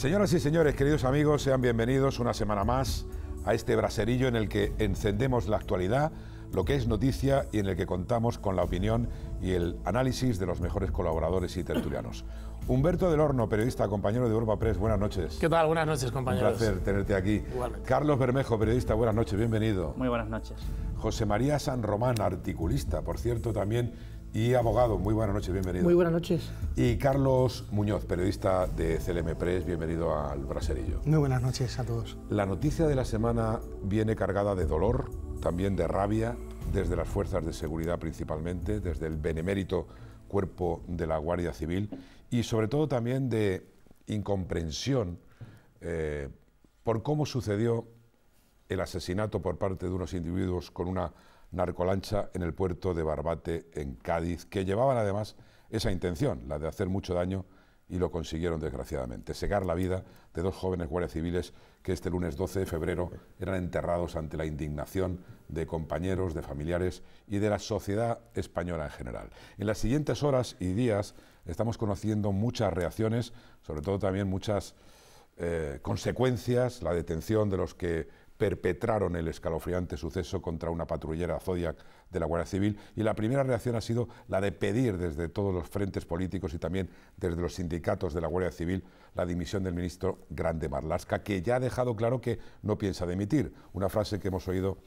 Señoras y señores, queridos amigos, sean bienvenidos una semana más a este braserillo en el que encendemos la actualidad, lo que es noticia y en el que contamos con la opinión y el análisis de los mejores colaboradores y tertulianos. Humberto del Horno, periodista, compañero de Europa Press, buenas noches. ¿Qué tal? Buenas noches, compañeros. Un placer tenerte aquí. Carlos Bermejo, periodista, buenas noches, bienvenido. Muy buenas noches. José María San Román, articulista, por cierto, también y abogado. Muy buenas noches, bienvenido. Muy buenas noches. Y Carlos Muñoz, periodista de CLM Press, bienvenido al Braserillo. Muy buenas noches a todos. La noticia de la semana viene cargada de dolor, también de rabia, desde las fuerzas de seguridad principalmente, desde el benemérito cuerpo de la Guardia Civil y sobre todo también de incomprensión eh, por cómo sucedió el asesinato por parte de unos individuos con una narcolancha en el puerto de Barbate, en Cádiz, que llevaban además esa intención, la de hacer mucho daño, y lo consiguieron desgraciadamente, segar la vida de dos jóvenes guardias civiles que este lunes 12 de febrero eran enterrados ante la indignación de compañeros, de familiares y de la sociedad española en general. En las siguientes horas y días estamos conociendo muchas reacciones, sobre todo también muchas eh, consecuencias, la detención de los que perpetraron el escalofriante suceso contra una patrullera Zodiac de la Guardia Civil y la primera reacción ha sido la de pedir desde todos los frentes políticos y también desde los sindicatos de la Guardia Civil la dimisión del ministro Grande Marlasca, que ya ha dejado claro que no piensa dimitir, una frase que hemos oído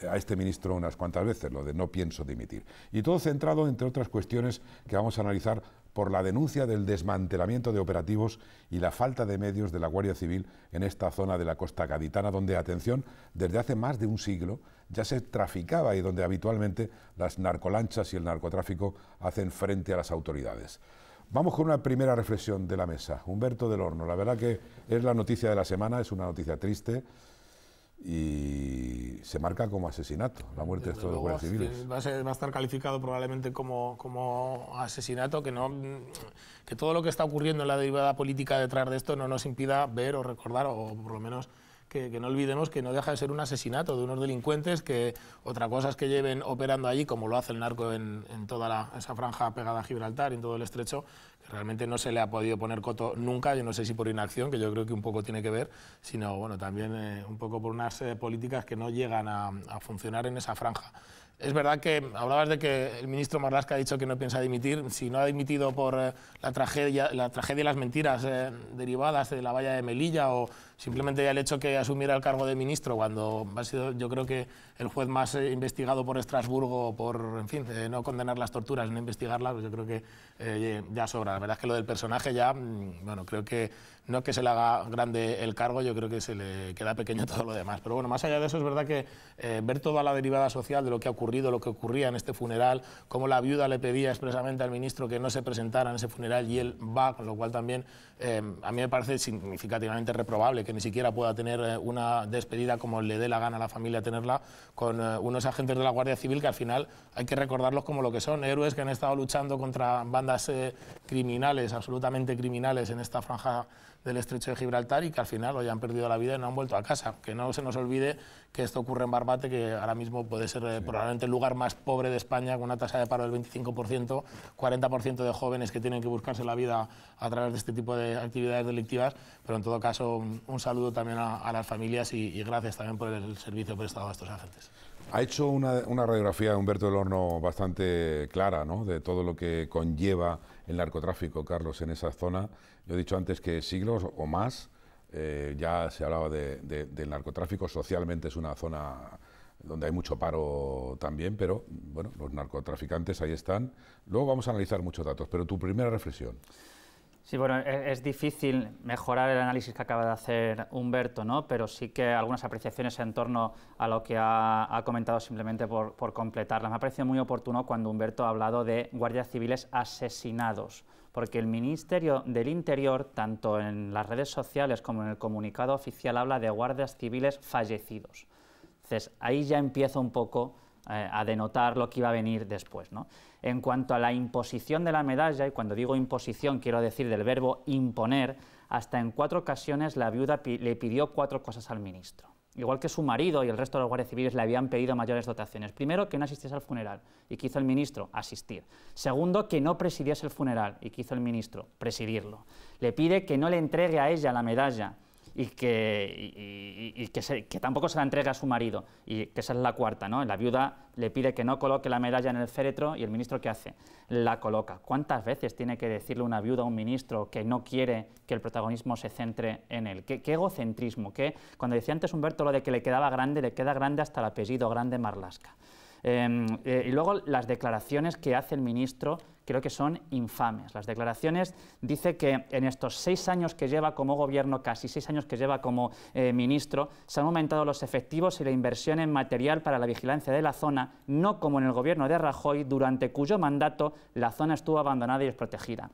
eh, a este ministro unas cuantas veces, lo de no pienso dimitir. Y todo centrado, entre otras cuestiones, que vamos a analizar por la denuncia del desmantelamiento de operativos y la falta de medios de la Guardia Civil en esta zona de la costa gaditana, donde, atención, desde hace más de un siglo ya se traficaba y donde habitualmente las narcolanchas y el narcotráfico hacen frente a las autoridades. Vamos con una primera reflexión de la mesa. Humberto del Horno, la verdad que es la noticia de la semana, es una noticia triste y se marca como asesinato, la muerte de estos guardias civiles. Eh, va a, estar calificado probablemente como, como asesinato, que, no, que todo lo que está ocurriendo en la derivada política detrás de esto no nos impida ver o recordar, o por lo menos que, no olvidemos que no deja de ser un asesinato de unos delincuentes que otra cosa es que lleven operando allí, como lo hace el narco en, toda esa franja pegada a Gibraltar y en todo el estrecho, que realmente no se le ha podido poner coto nunca, yo no sé si por inacción, que yo creo que un poco tiene que ver, sino bueno, también eh, un poco por unas políticas que no llegan a funcionar en esa franja. Es verdad que hablabas de que el ministro Marlasca ha dicho que no piensa dimitir. Si no ha dimitido por eh, la, tragedia, la tragedia y las mentiras eh, derivadas de la valla de Melilla o simplemente el hecho que asumiera el cargo de ministro cuando ha sido, yo creo que, el juez más eh, investigado por Estrasburgo por, en fin, no condenar las torturas, no investigarlas, pues yo creo que ya sobra. La verdad es que lo del personaje ya, mm, bueno, creo que no que se le haga grande el cargo, yo creo que se le queda pequeño todo lo demás. Pero bueno, más allá de eso, es verdad que eh, ver toda la derivada social de lo que ha ocurrido, lo que ocurría en este funeral, cómo la viuda le pedía expresamente al ministro que no se presentara en ese funeral y él va, con lo cual también em, a mí me parece significativamente reprobable que ni siquiera pueda tener eh, una despedida como le dé la gana a la familia tenerla con eh, unos agentes de la Guardia Civil que al final hay que recordarlos como lo que son, héroes que han estado luchando contra bandas criminales, absolutamente criminales en esta franja del estrecho de Gibraltar y que al final hoy han perdido la vida y no han vuelto a casa. Que no se nos olvide que esto ocurre en Barbate, que ahora mismo puede ser eh, probablemente el lugar más pobre de España, con una tasa de paro del 25%, 40% de jóvenes que tienen que buscarse la vida a través de este tipo de actividades delictivas. Pero en todo caso, un saludo también a, las familias y, gracias también por el servicio prestado a estos agentes. Ha hecho una, radiografía de Humberto del Horno bastante clara, De todo lo que conlleva el narcotráfico, Carlos, en esa zona. Yo he dicho antes que siglos o más eh, ya se hablaba del narcotráfico. Socialmente es una zona donde hay mucho paro también, pero bueno, los narcotraficantes ahí están. Luego vamos a analizar muchos datos, pero tu primera reflexión. Sí, bueno, e-, es, difícil mejorar el análisis que acaba de hacer Humberto, ¿no? pero sí que algunas apreciaciones en torno a lo que ha, comentado simplemente por, por Me ha parecido muy oportuno cuando Humberto ha hablado de guardias civiles asesinados, porque el Ministerio del Interior, tanto en las redes sociales como en el comunicado oficial, habla de guardias civiles fallecidos. Entonces, ahí ya empieza un poco eh, a denotar lo que iba a venir después. En cuanto a la imposición de la medalla, y cuando digo imposición quiero decir del verbo imponer, hasta en cuatro ocasiones la viuda le pidió cuatro cosas al ministro. Igual que su marido y el resto de los guardias civiles le habían pedido mayores dotaciones. Primero, que no asistiese al funeral, y quiso el ministro asistir. Segundo, que no presidiese el funeral, y quiso el ministro presidirlo. Le pide que no le entregue a ella la medalla, y que, que, tampoco se la entrega a su marido, y que esa es la cuarta, ¿no? La viuda le pide que no coloque la medalla en el féretro y el ministro ¿qué hace? La coloca. ¿Cuántas veces tiene que decirle una viuda a un ministro que no quiere que el protagonismo se centre en él? ¿Qué, egocentrismo? Cuando decía antes Humberto lo de que le quedaba grande, le queda grande hasta el apellido grande Marlasca. Em, eh, y luego las declaraciones que hace el ministro creo que son infames. Las declaraciones dice que en estos seis años que lleva como gobierno, casi seis años que lleva como eh, ministro, se han aumentado los efectivos y la inversión en material para la vigilancia de la zona, no como en el gobierno de Rajoy, durante cuyo mandato la zona estuvo abandonada y desprotegida.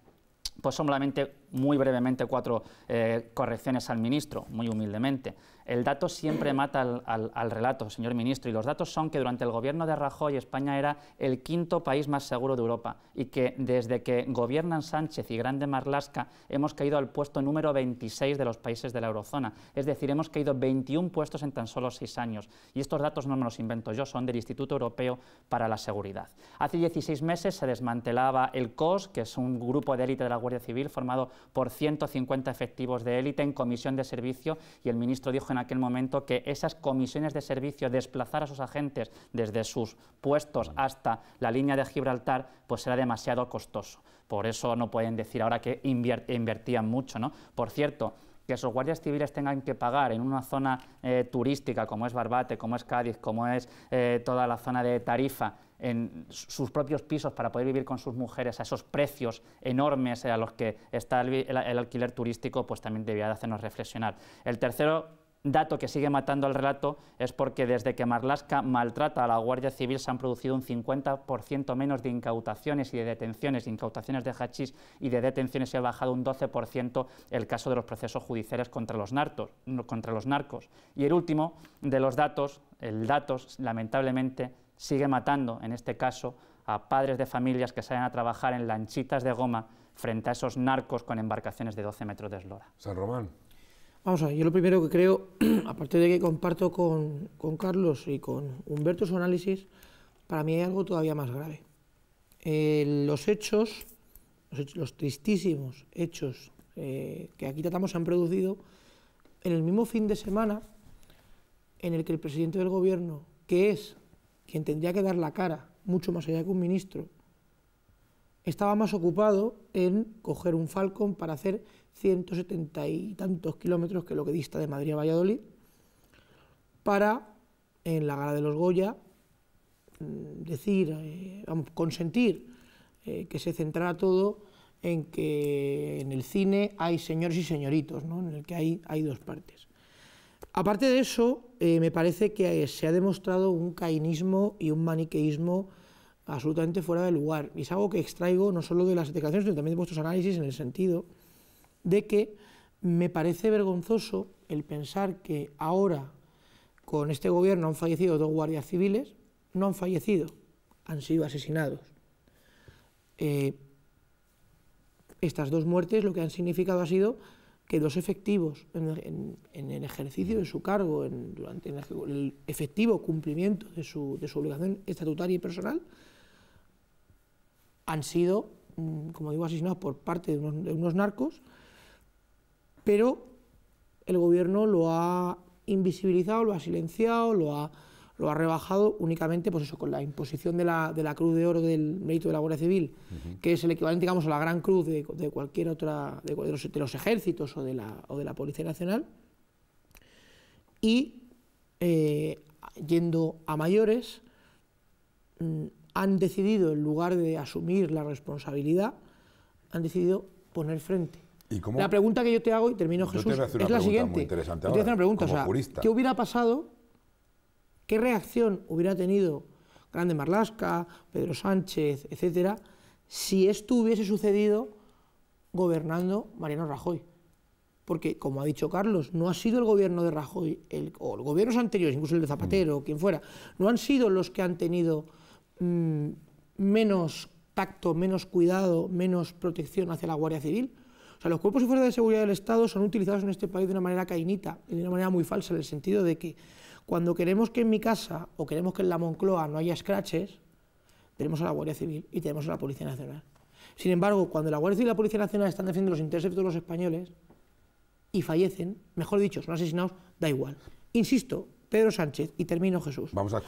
Pues solamente muy brevemente cuatro eh, correcciones al ministro, muy humildemente. El dato siempre mata al, al, relato, señor ministro, y los datos son que durante el gobierno de Rajoy España era el quinto país más seguro de Europa y que desde que gobiernan Sánchez y Grande Marlaska hemos caído al puesto número 26 de los países de la eurozona. Es decir, hemos caído 21 puestos en tan solo seis años. Y estos datos no me los invento yo, son del Instituto Europeo para la Seguridad. Hace 16 meses se desmantelaba el COS, que es un grupo de élite de la Guardia Civil formado por 150 efectivos de élite en comisión de servicio y el ministro dijo en aquel momento que esas comisiones de servicio, desplazar a sus agentes desde sus puestos hasta la línea de Gibraltar, pues era demasiado costoso. Por eso no pueden decir ahora que invertían mucho. ¿no? Por cierto, que esos guardias civiles tengan que pagar en una zona eh, turística como es Barbate, como es Cádiz, como es eh, toda la zona de Tarifa, en sus propios pisos para poder vivir con sus mujeres a esos precios enormes a los que está el, alquiler turístico, pues también debía de hacernos reflexionar. El tercer dato que sigue matando al relato es porque desde que Marlaska maltrata a la Guardia Civil se han producido un 50% menos de incautaciones y de detenciones, incautaciones de hachís y de detenciones se ha bajado un 12% el caso de los procesos judiciales contra los, nartos, contra los narcos. Y el último de los datos, el datos lamentablemente sigue matando, en este caso, a padres de familias que salen a trabajar en lanchitas de goma frente a esos narcos con embarcaciones de 12 metros de eslora. San Román. Vamos a ver, yo lo primero que creo, aparte de que comparto con, Carlos y con Humberto su análisis, para mí hay algo todavía más grave. Eh, los hechos, los tristísimos hechos eh, que aquí tratamos se han producido en el mismo fin de semana en el que el presidente del gobierno, que es quien tendría que dar la cara, mucho más allá que un ministro, estaba más ocupado en coger un Falcon para hacer 170 y tantos kilómetros, que lo que dista de Madrid a Valladolid, para, en la gala de los Goya, mm, decir, eh, consentir eh, que se centrara todo en que en el cine hay señores y señoritos, ¿no? en el que hay, hay dos partes. Aparte de eso, eh, me parece que eh, se ha demostrado un cainismo y un maniqueísmo absolutamente fuera de lugar. Y es algo que extraigo no solo de las declaraciones, sino también de vuestros análisis en el sentido de que me parece vergonzoso el pensar que ahora con este gobierno han fallecido dos guardias civiles, no han fallecido, han sido asesinados. Eh, estas dos muertes lo que han significado ha sido que dos efectivos en, el ejercicio de su cargo, en, durante el efectivo cumplimiento de su, obligación estatutaria y personal, han sido, mm, como digo, asesinados por parte de unos narcos, pero el gobierno lo ha invisibilizado, lo ha silenciado, lo ha lo ha rebajado únicamente pues eso, con la imposición de la, Cruz de Oro del mérito de la Guardia Civil, que es el equivalente digamos, a la Gran Cruz de, de cualquier otra, de, los, ejércitos o de la, de la Policía Nacional. Y eh, yendo a mayores, mm, han decidido, en lugar de asumir la responsabilidad, han decidido poner frente. ¿Y cómo? La pregunta que yo te hago, y termino Jesús, es la siguiente. Muy una pregunta, ¿qué hubiera pasado ¿Qué reacción hubiera tenido Grande Marlasca, Pedro Sánchez, etcétera, si esto hubiese sucedido gobernando Mariano Rajoy? Porque, como ha dicho Carlos, no ha sido el gobierno de Rajoy, o los gobiernos anteriores, incluso el de Zapatero, o mm. quien fuera, no han sido los que han tenido mm, menos tacto, menos cuidado, menos protección hacia la Guardia Civil. O sea, los cuerpos y fuerzas de seguridad del Estado son utilizados en este país de una manera cainita, de una manera muy falsa, en el sentido de que cuando queremos que en mi casa o queremos que en la Moncloa no haya scratches, tenemos a la Guardia Civil y tenemos a la Policía Nacional. Sin embargo, cuando la Guardia Civil y la Policía Nacional están defendiendo los intereses de los españoles y fallecen, mejor dicho, son asesinados, da igual. Insisto, Pedro Sánchez, y termino Jesús, Vamos a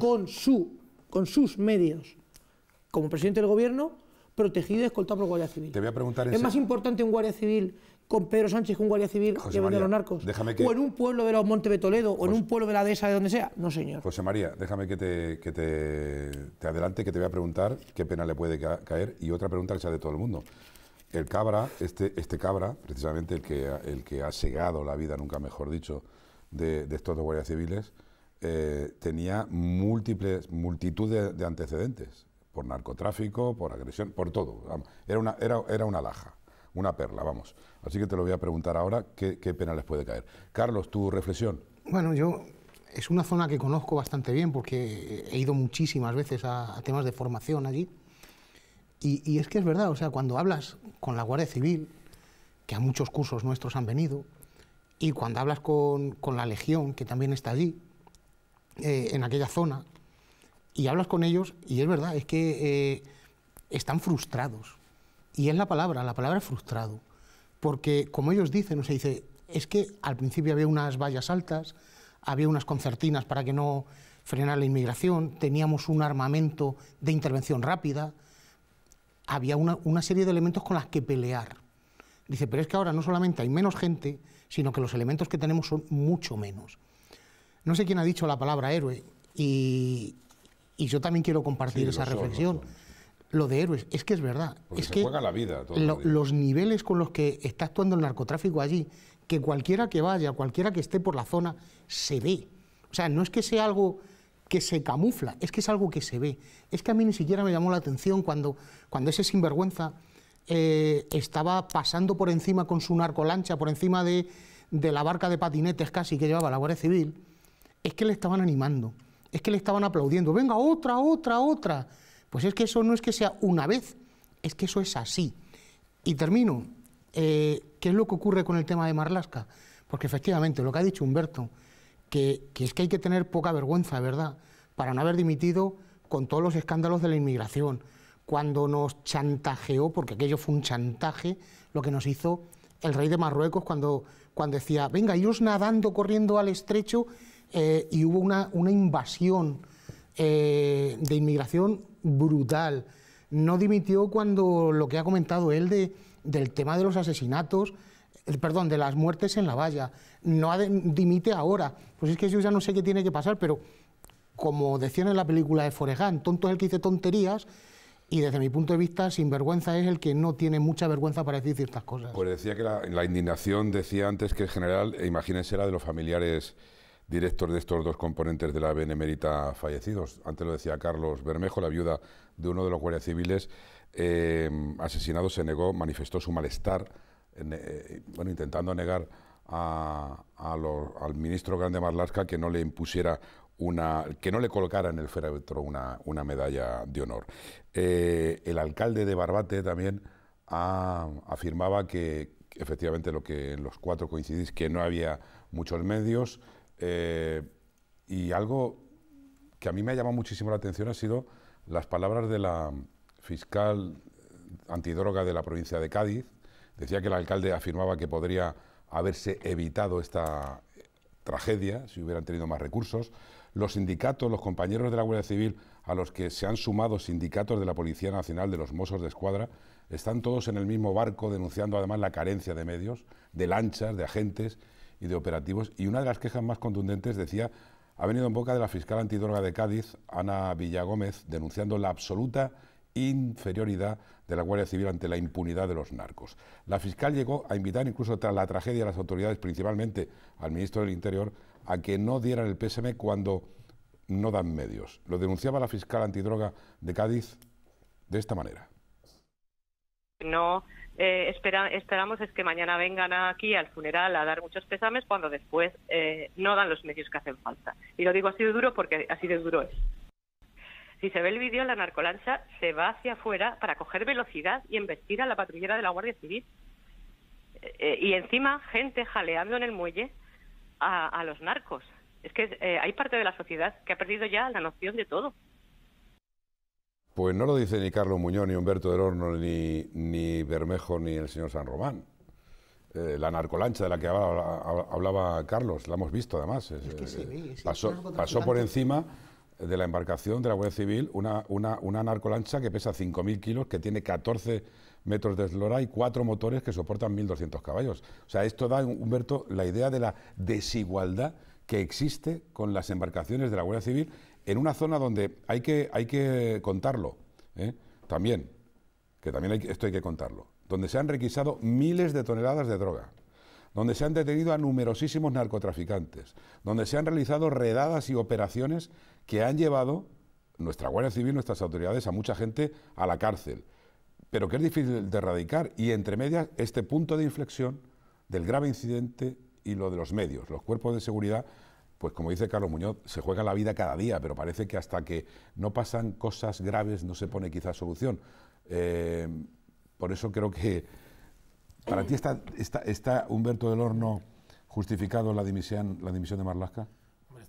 Con, su, con sus medios, como presidente del gobierno, protegido y escoltado por Guardia Civil. Te voy a preguntar ¿Es más importante un Guardia Civil con Pedro Sánchez, con Guardia Civil que a los narcos. O en un pueblo de los Montes de Toledo, o en un pueblo de la dehesa de donde sea. No, señor. José María, déjame que, te, adelante, que te voy a preguntar qué pena le puede caer y otra pregunta que sea de todo el mundo. El cabra, este, este cabra, precisamente el que, el que ha segado la vida, nunca mejor dicho, de, estos dos guardias civiles, eh, tenía múltiples, multitud de, antecedentes, por narcotráfico, por agresión, por todo. Era una, era, era una laja una perla, vamos. Así que te lo voy a preguntar ahora, ¿qué, pena les puede caer? Carlos, tu reflexión. Bueno, yo es una zona que conozco bastante bien porque he ido muchísimas veces a, temas de formación allí. Y, es que es verdad, o sea, cuando hablas con la Guardia Civil, que a muchos cursos nuestros han venido, y cuando hablas con, la Legión, que también está allí, eh, en aquella zona, y hablas con ellos, y es verdad, es que eh, están frustrados. Y es la palabra, la palabra frustrado. Porque, como ellos dicen, o se dice, es que al principio había unas vallas altas, había unas concertinas para que no frenara la inmigración, teníamos un armamento de intervención rápida, había una, serie de elementos con las que pelear. Dice, pero es que ahora no solamente hay menos gente, sino que los elementos que tenemos son mucho menos. No sé quién ha dicho la palabra héroe y, yo también quiero compartir esa reflexión lo de héroes, es que es verdad. es se que juega la vida. los niveles con los que está actuando el narcotráfico allí, que cualquiera que vaya, cualquiera que esté por la zona, se ve. O sea, no es que sea algo que se camufla, es que es algo que se ve. Es que a mí ni siquiera me llamó la atención cuando, cuando ese sinvergüenza eh, estaba pasando por encima con su narcolancha, por encima de, de la barca de patinetes casi que llevaba la Guardia Civil, es que le estaban animando, es que le estaban aplaudiendo, venga, otra, otra, otra. Pues es que eso no es que sea una vez, es que eso es así. Y termino. Eh, ¿Qué es lo que ocurre con el tema de Marlasca? Porque efectivamente, lo que ha dicho Humberto, que, es que hay que tener poca vergüenza, ¿verdad?, para no haber dimitido con todos los escándalos de la inmigración, cuando nos chantajeó, porque aquello fue un chantaje, lo que nos hizo el rey de Marruecos cuando, cuando decía, venga, ellos nadando, corriendo al estrecho, eh, y hubo una, una invasión eh, de inmigración brutal. No dimitió cuando lo que ha comentado él de, del tema de los asesinatos, eh, perdón, de las muertes en la valla. No dimite ahora. Pues es que yo ya no sé qué tiene que pasar, pero como decían en la película de Foreján, tonto es el que dice tonterías y desde mi punto de vista, sinvergüenza es el que no tiene mucha vergüenza para decir ciertas cosas. Pues decía que la, la indignación, decía antes que el general, e imagínense la de los familiares director de estos dos componentes de la Benemérita fallecidos. Antes lo decía Carlos Bermejo, la viuda de uno de los guardias civiles eh, asesinado, se negó, manifestó su malestar, eh, bueno, intentando negar al ministro Grande Marlasca que no le impusiera una, que no le colocara en el féretro una, medalla de honor. Eh, el alcalde de Barbate también ah, afirmaba que efectivamente lo que los cuatro coincidís, que no había muchos medios, eh, y algo que a mí me ha llamado muchísimo la atención ha sido las palabras de la fiscal antidroga de la provincia de Cádiz. Decía que el alcalde afirmaba que podría haberse evitado esta tragedia si hubieran tenido más recursos. Los sindicatos, los compañeros de la Guardia Civil, a los que se han sumado sindicatos de la Policía Nacional, de los Mossos de Escuadra, están todos en el mismo barco denunciando además la carencia de medios, de lanchas, de agentes y de operativos. Y una de las quejas más contundentes decía, ha venido en boca de la fiscal antidroga de Cádiz, Ana Villagómez, denunciando la absoluta inferioridad de la Guardia Civil ante la impunidad de los narcos. La fiscal llegó a invitar, incluso tras la tragedia, a las autoridades, principalmente al ministro del Interior, a que no dieran el PSM cuando no dan medios. Lo denunciaba la fiscal antidroga de Cádiz de esta manera. No eh, esperamos es que mañana vengan aquí al funeral a dar muchos pésames cuando después eh, no dan los medios que hacen falta. Y lo digo así de duro porque así de duro es. Si se ve el vídeo, la narcolancha se va hacia afuera para coger velocidad y embestir a la patrullera de la Guardia Civil. Eh, y encima gente jaleando en el muelle a los narcos. Es que hay parte de la sociedad que ha perdido ya la noción de todo. Pues no lo dice ni Carlos Muñoz, ni Humberto del Horno, ni, Bermejo, ni el señor San Román. Eh, la narcolancha de la que hablaba, Carlos, la hemos visto además. Eh, pasó, por encima de la embarcación de la Guardia Civil una, una, una narcolancha que pesa 5.000 kilos, que tiene 14 metros de eslora y cuatro motores que soportan 1.200 caballos. O sea, esto da, Humberto, la idea de la desigualdad que existe con las embarcaciones de la Guardia Civil en una zona donde hay que, hay que contarlo, ¿eh? también, que también esto hay que contarlo, donde se han requisado miles de toneladas de droga, donde se han detenido a numerosísimos narcotraficantes, donde se han realizado redadas y operaciones que han llevado nuestra Guardia Civil, nuestras autoridades, a mucha gente a la cárcel, pero que es difícil de erradicar y entre medias este punto de inflexión del grave incidente y lo de los medios, los cuerpos de seguridad pues como dice Carlos Muñoz, se juega la vida cada día, pero parece que hasta que no pasan cosas graves no se pone quizás solución. Eh, por eso creo que para ti está, está, Humberto del Horno justificado la dimisión, la dimisión de Marlasca.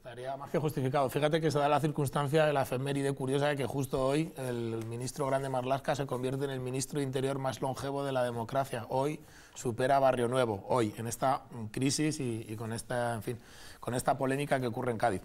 Estaría más que justificado. Fíjate que se da la circunstancia de la efeméride curiosa de que justo hoy el ministro Grande Marlasca se convierte en el ministro Interior más longevo de la democracia. Hoy supera Barrio Nuevo, hoy, en esta crisis y, con, esta, en fin, con esta polémica que ocurre en Cádiz.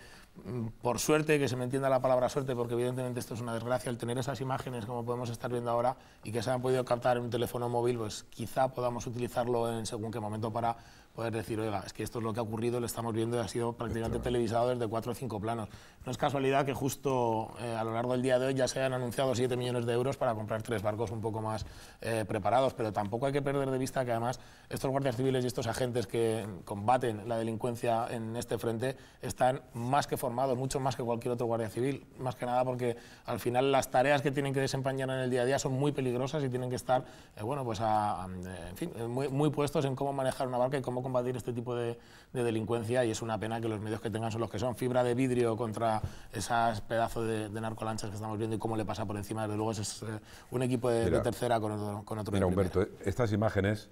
Mm, por suerte, que se me entienda la palabra suerte, porque evidentemente esto es una desgracia, el tener esas imágenes como podemos estar viendo ahora y que se han podido captar en un teléfono móvil, pues quizá podamos utilizarlo en según qué momento para poder decir, oiga, es que esto es lo que ha ocurrido, lo estamos viendo y ha sido prácticamente televisado desde cuatro o cinco planos. No es casualidad que justo eh, a lo largo del día de hoy ya se hayan anunciado 7 millones de euros para comprar tres barcos un poco más eh, preparados, pero tampoco hay que perder de vista que además estos guardias civiles y estos agentes que combaten la delincuencia en este frente están más que formados, mucho más que cualquier otro guardia civil, más que nada porque al final las tareas que tienen que desempeñar en el día a día son muy peligrosas y tienen que estar, eh, bueno, pues a, en fin, muy, muy puestos en cómo manejar una barca y cómo combatir este tipo de, delincuencia y es una pena que los medios que tengan son los que son. Fibra de vidrio contra esas pedazos de, narcolanchas que estamos viendo y cómo le pasa por encima. Desde luego, es eh, un equipo de, tercera con otro. Con otro mira, Humberto, eh, estas imágenes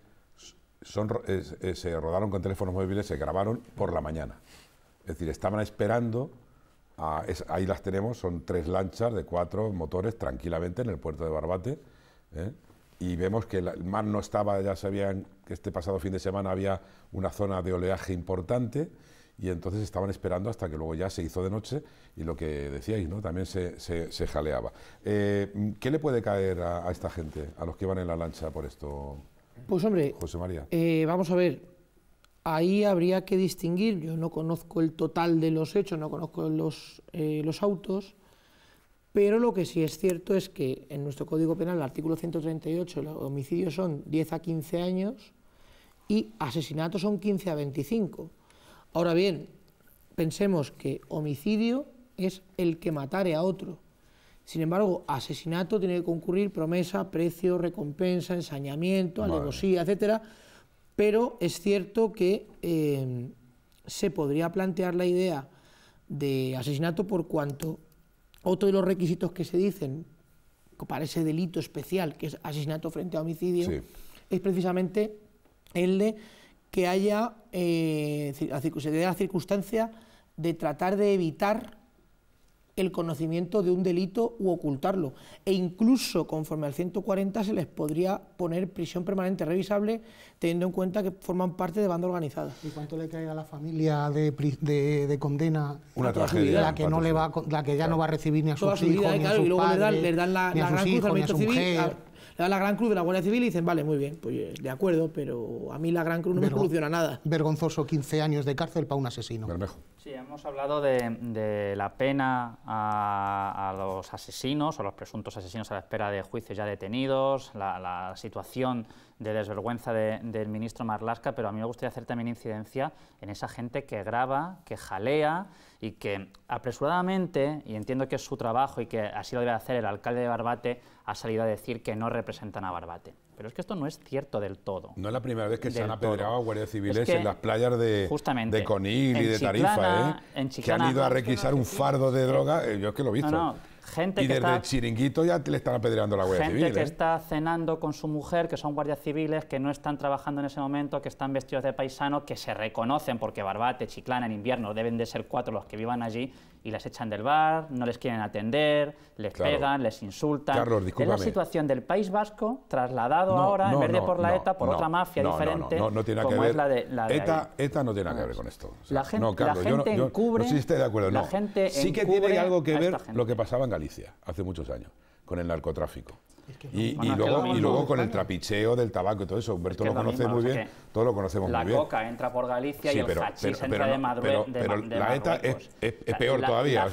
eh, se rodaron con teléfonos móviles, se grabaron por la mañana. Es decir, estaban esperando. ahí las tenemos, son tres lanchas de cuatro motores tranquilamente en el puerto de Barbate. y vemos que el mar no estaba, ya se habían que este pasado fin de semana había una zona de oleaje importante y entonces estaban esperando hasta que luego ya se hizo de noche y lo que decíais, ¿no? También se, jaleaba. Eh, ¿Qué le puede caer a, esta gente, a los que van en la lancha por esto? Pues hombre, José María. Eh, vamos a ver, ahí habría que distinguir, yo no conozco el total de los hechos, no conozco los, eh, los autos, pero lo que sí es cierto es que en nuestro Código Penal, el artículo 138, los homicidios son 10 a 15 años, y asesinatos son 15 a 25. Ahora bien, pensemos que homicidio es el que matare a otro. Sin embargo, asesinato tiene que concurrir promesa, precio, recompensa, ensañamiento, alevosía, etcétera. Pero es cierto que eh, se podría plantear la idea de asesinato por cuanto otro de los requisitos que se dicen para ese delito especial, que es asesinato frente a homicidio, es precisamente el de que haya eh, se dé la circunstancia de tratar de evitar el conocimiento de un delito u ocultarlo. E incluso conforme al 140 se les podría poner prisión permanente revisable teniendo en cuenta que forman parte de banda organizada. ¿Y cuánto le cae a la familia de, condena? Una tragedia. La que, no le va, la que ya no va a recibir ni a sus hijos, ni, a sus padres, la, la Gran Cruz de la Guardia Civil y dicen, vale, muy bien, pues eh, de acuerdo, pero a mí la Gran Cruz no me soluciona nada. Vergonzoso 15 años de cárcel para un asesino. Sí, hemos hablado de, la pena a, los asesinos, o los presuntos asesinos a la espera de juicios ya detenidos, la, situación de desvergüenza del ministro Marlasca, pero a mí me gustaría hacer también incidencia en esa gente que graba, que jalea y que apresuradamente, y entiendo que es su trabajo y que así lo debe hacer el alcalde de Barbate, ha salido a decir que no representan a Barbate. Pero es que esto no es cierto del todo. No es la primera vez que se han apedreado a guardias civiles en las playas de, de Conil y de Tarifa, ¿eh? que han ido a requisar un fardo de droga, eh, yo es que lo he visto. No, gente y desde chiringuito ya le están apedreando a la Guardia gente Civil. Gente que ¿eh? está cenando con su mujer, que son guardias civiles, que no están trabajando en ese momento, que están vestidos de paisano, que se reconocen porque Barbate, Chiclana en invierno deben de ser cuatro los que vivan allí y las echan del bar, no les quieren atender, les pegan, les insultan. Es la situación del País Vasco trasladado ahora, en vez de por la ETA, por otra mafia diferente, no, como la de, la ETA, no tiene nada que ver con esto. la gente, encubre... de acuerdo, no. La gente sí que tiene algo que ver lo que pasaba en Galicia hace muchos años, con el narcotráfico. Y, luego, y luego con el trapicheo del tabaco y todo eso, Humberto lo, conoce muy bien, lo conocemos muy bien. La coca entra por Galicia y el entra de Madrid. Pero, la ETA es, peor todavía.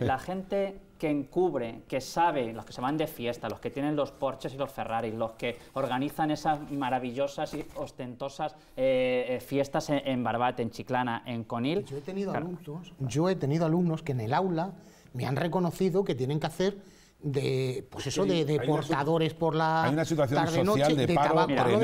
La, gente, que encubre, que sabe, los que se van de fiesta, los que tienen los Porsches y los Ferraris, los que organizan esas maravillosas y ostentosas eh, eh, fiestas en, Barbate, en Chiclana, en Conil. Yo he tenido alumnos, yo he tenido alumnos que en el aula me han reconocido que tienen que hacer de pues eso de, de portadores por la hay una situación social de, de, paro tabaco,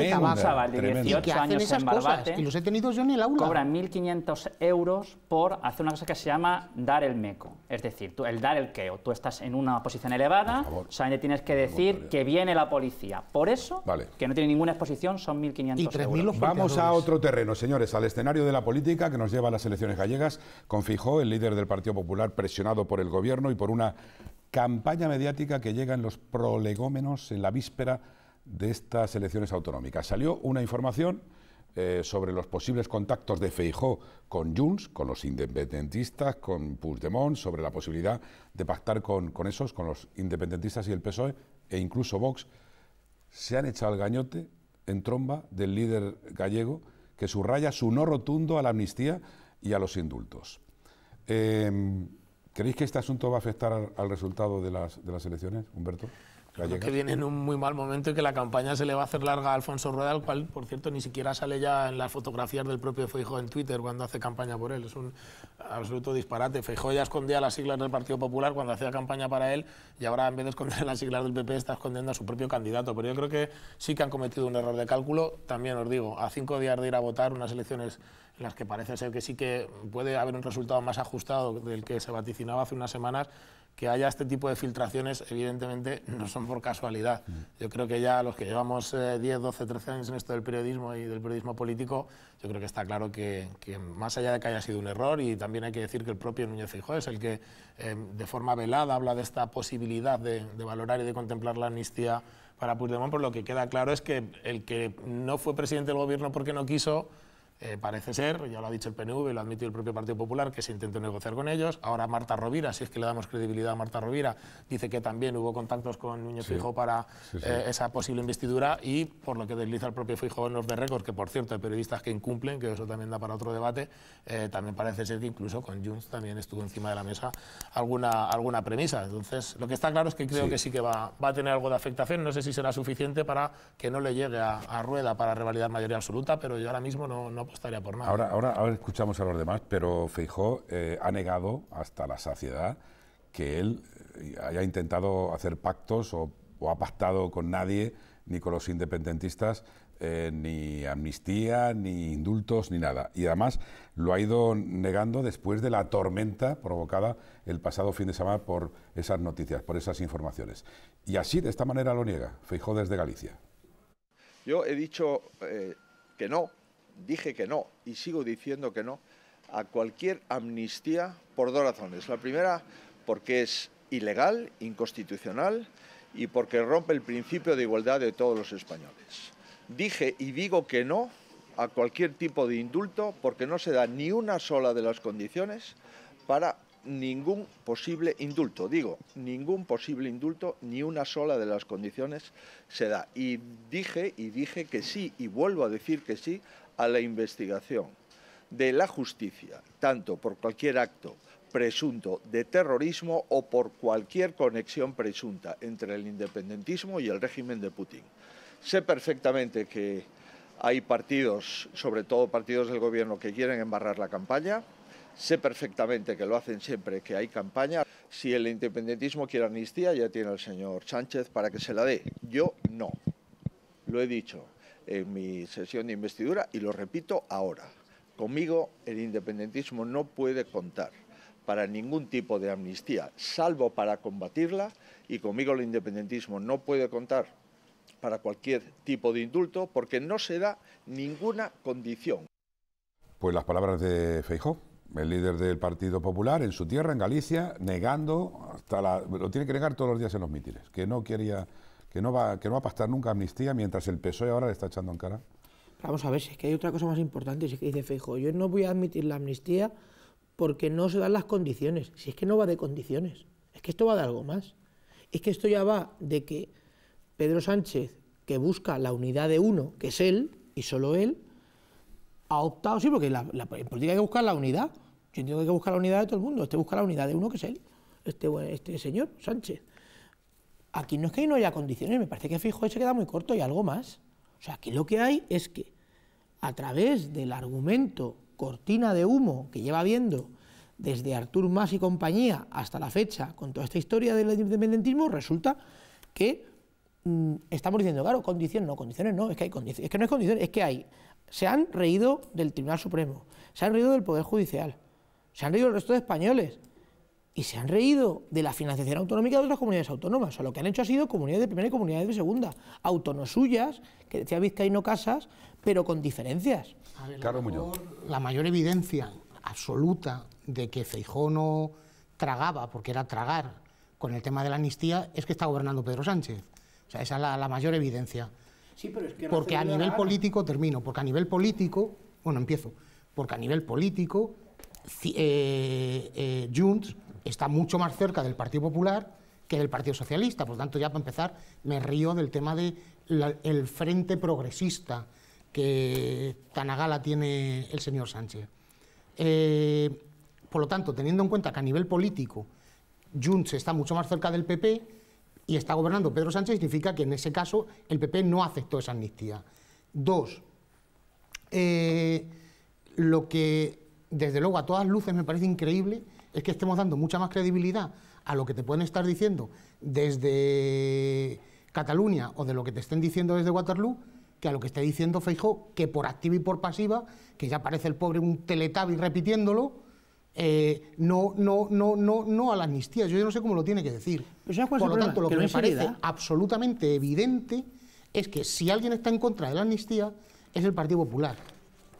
de 18 años en y los he tenido yo en el aula cobran 1500 euros por hacer una cosa que se llama dar el meco es decir tú, el dar el queo tú estás en una posición elevada que tienes que decir que viene la policía por eso que no tiene ninguna exposición son 1500 euros vamos a otro terreno señores al escenario de la política que nos lleva a las elecciones gallegas confijó el líder del Partido Popular presionado por el gobierno y por una campaña mediática que llega en los prolegómenos en la víspera de estas elecciones autonómicas. Salió una información eh, sobre los posibles contactos de Feijó con Junts, con los independentistas, con Puigdemont, sobre la posibilidad de pactar con, esos, con los independentistas y el PSOE, e incluso Vox. Se han echado el gañote en tromba del líder gallego que subraya su no rotundo a la amnistía y a los indultos. Em, ¿Creéis que este asunto va a afectar al, al resultado de las, de las elecciones, Humberto? que viene en un muy mal momento y que la campaña se le va a hacer larga a Alfonso Rueda, al cual, por cierto, ni siquiera sale ya en las fotografías del propio Feijóo en Twitter cuando hace campaña por él. Es un absoluto disparate. Feijóo ya escondía las siglas del Partido Popular cuando hacía campaña para él y ahora, en vez de esconder las siglas del PP, está escondiendo a su propio candidato. Pero yo creo que sí que han cometido un error de cálculo. También os digo, a cinco días de ir a votar, unas elecciones en las que parece ser que sí que puede haber un resultado más ajustado del que se vaticinaba hace unas semanas, que haya este tipo de filtraciones, evidentemente, no son por casualidad. Mm. Yo creo que ya los que llevamos 10, 12, 13 años en esto del periodismo y del periodismo político, yo creo que está claro que, más allá de que haya sido un error, y también hay que decir que el propio Núñez Fijó es el que eh, de forma velada habla de esta posibilidad de, de valorar y de contemplar la amnistía para Puigdemont, pero lo que queda claro es que el que no fue presidente del gobierno porque no quiso, eh, parece ser, ya lo ha dicho el PNV, lo ha admitido el propio Partido Popular, que se intentó negociar con ellos. Ahora Marta Rovira, si es que le damos credibilidad a Marta Rovira, dice que también hubo contactos con Núñez Fijo para eh, esa posible investidura y por lo que desliza el propio Fijo en los de récord, que por cierto hay periodistas que incumplen, que eso también da para otro debate, eh, también parece ser que incluso con Junts también estuvo encima de la mesa alguna, alguna premisa. Entonces, lo que está claro es que creo que sí que va, va a tener algo de afectación. No sé si será suficiente para que no le llegue a, Rueda para revalidar mayoría absoluta, pero yo ahora mismo no Ahora, ahora, ahora escuchamos a los demás, pero Feijó eh, ha negado hasta la saciedad que él eh, haya intentado hacer pactos o, ha pactado con nadie, ni con los independentistas, eh, ni amnistía, ni indultos, ni nada. Y además lo ha ido negando después de la tormenta provocada el pasado fin de semana por esas noticias, por esas informaciones. Y así, de esta manera, lo niega Feijó desde Galicia. Yo he dicho que no, dije que no y sigo diciendo que no a cualquier amnistía por dos razones. La primera, porque es ilegal, inconstitucional y porque rompe el principio de igualdad de todos los españoles. Dije y digo que no a cualquier tipo de indulto porque no se da ni una sola de las condiciones para ningún posible indulto. Digo, ningún posible indulto, ni una sola de las condiciones se da. Y dije y dije que sí y vuelvo a decir que sí a la investigación de la justicia, tanto por cualquier acto presunto de terrorismo o por cualquier conexión presunta entre el independentismo y el régimen de Putin. Sé perfectamente que hay partidos, sobre todo partidos del gobierno, que quieren embarrar la campaña. Sé perfectamente que lo hacen siempre que hay campaña. Si el independentismo quiere amnistía, ya tiene el señor Sánchez para que se la dé. Yo no. Lo he dicho en mi sesión de investidura y lo repito ahora. Conmigo el independentismo no puede contar para ningún tipo de amnistía, salvo para combatirla, y conmigo el independentismo no puede contar para cualquier tipo de indulto, porque no se da ninguna condición. Pues las palabras de Feijó, el líder del Partido Popular, en su tierra, en Galicia, negando, hasta la, lo tiene que negar todos los días en los mítines, que no quería que no va, que no va a pastar nunca amnistía mientras el PSOE ahora le está echando en cara. Vamos a ver, si es que hay otra cosa más importante, si es que dice Feijo, yo no voy a admitir la amnistía porque no se dan las condiciones. Si es que no va de condiciones, es que esto va de algo más. Es que esto ya va de que Pedro Sánchez, que busca la unidad de uno, que es él y solo él, ha optado, sí, porque la, en política hay que buscar la unidad. Yo entiendo que hay que buscar la unidad de todo el mundo. Este busca la unidad de uno, que es él, este, este señor Sánchez. Aquí no es que no haya condiciones, me parece que Fijo se queda muy corto y algo más. O sea, aquí lo que hay es que a través del argumento cortina de humo que lleva viendo desde Artur Mas y compañía hasta la fecha con toda esta historia del independentismo, resulta que mm, estamos diciendo, claro, condiciones, no, condiciones no, es que hay condiciones, es que no hay condiciones, es que hay. Se han reído del Tribunal Supremo, se han reído del Poder Judicial, se han reído el resto de españoles, y se han reído de la financiación autonómica de otras comunidades autónomas. O lo que han hecho ha sido comunidades de primera y comunidades de segunda, autónomas suyas, que decía Vizcaíno Casas, pero con diferencias. Muñoz. La mayor evidencia absoluta de que Feijón no tragaba, porque era tragar, con el tema de la amnistía, es que está gobernando Pedro Sánchez. O sea, esa es la, mayor evidencia. Sí, pero es que porque a nivel político, termino, porque a nivel político, bueno, empiezo, porque a nivel político, eh, eh, Junts está mucho más cerca del Partido Popular que del Partido Socialista. Por lo tanto, ya para empezar, me río del tema del frente progresista que tan a gala tiene el señor Sánchez. Eh, por lo tanto, teniendo en cuenta que a nivel político Junts está mucho más cerca del PP y está gobernando Pedro Sánchez, significa que en ese caso el PP no aceptó esa amnistía. Dos, eh, lo que desde luego a todas luces me parece increíble es que estemos dando mucha más credibilidad a lo que te pueden estar diciendo desde Cataluña o de lo que te estén diciendo desde Waterloo que a lo que esté diciendo Feijó, que por activa y por pasiva, que ya parece el pobre un teletabi repitiéndolo, eh, no, no, no, no, no a la amnistía. Yo no sé cómo lo tiene que decir. Por lo tanto, lo que, me parece absolutamente evidente es que si alguien está en contra de la amnistía es el Partido Popular,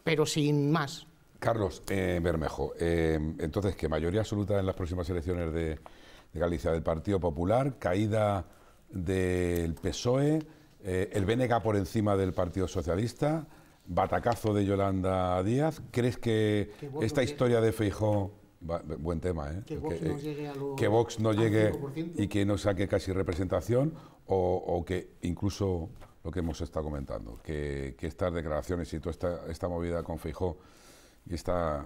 pero sin más. Carlos eh, Bermejo, eh, entonces, que mayoría absoluta en las próximas elecciones de, Galicia del Partido Popular, caída del PSOE, eh, el BNG por encima del Partido Socialista, batacazo de Yolanda Díaz. ¿Crees que esta historia de Feijó... buen tema, ¿eh? Que Vox, no, llegue y que no saque casi representación o, que incluso lo que hemos estado comentando, que, estas declaraciones y toda esta, esta movida con Feijó y esta,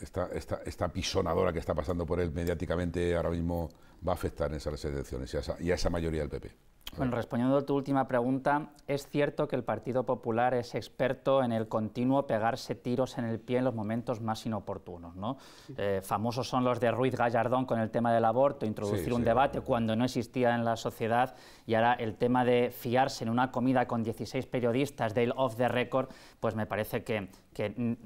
esta, esta, esta pisonadora que está pasando por él mediáticamente ahora mismo va a afectar en esas elecciones y a esa, mayoría del PP. Bueno, respondiendo a tu última pregunta, es cierto que el Partido Popular es experto en el continuo pegarse tiros en el pie en los momentos más inoportunos. ¿no? Eh, famosos son los de Ruiz Gallardón con el tema del aborto, introducir un debate cuando no existía en la sociedad, y ahora el tema de fiarse en una comida con 16 periodistas del off the record, pues me parece que, que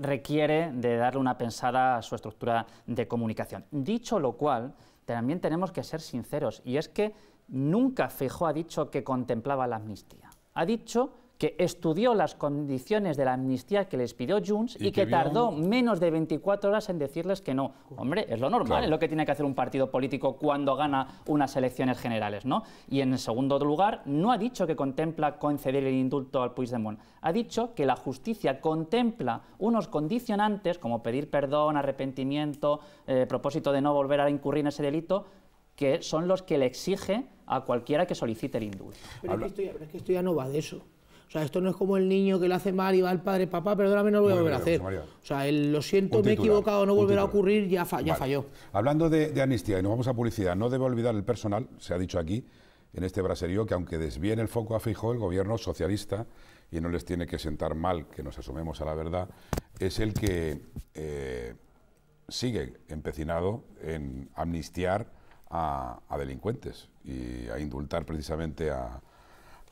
requiere de darle una pensada a su estructura de comunicación. Dicho lo cual, también tenemos que ser sinceros, y es que nunca fijo ha dicho que contemplaba la amnistía. Ha dicho que estudió las condiciones de la amnistía que les pidió Junts y, que, tardó menos de 24 horas en decirles que no. Hombre, es lo normal, es lo que tiene que hacer un partido político cuando gana unas elecciones generales, ¿no? Y en segundo lugar, no ha dicho que contempla conceder el indulto al Puigdemont, ha dicho que la justicia contempla unos condicionantes como pedir perdón, arrepentimiento, eh, propósito de no volver a incurrir en ese delito, que son los que le exige a cualquiera que solicite el indulto. Pero, que pero es que esto ya no va de eso. O sea, esto no es como el niño que le hace mal y va al padre, papá, perdóname, no lo voy a volver a hacer. O sea, lo siento, me he equivocado, no volverá a ocurrir, ya, falló. Hablando de, amnistía, y nos vamos a publicidad, no debe olvidar el personal, se ha dicho aquí, en este braserío, que aunque desvíen el foco a fijo, el gobierno socialista, y no les tiene que sentar mal que nos asomemos a la verdad, es el que eh, sigue empecinado en amnistiar a delincuentes y a indultar precisamente a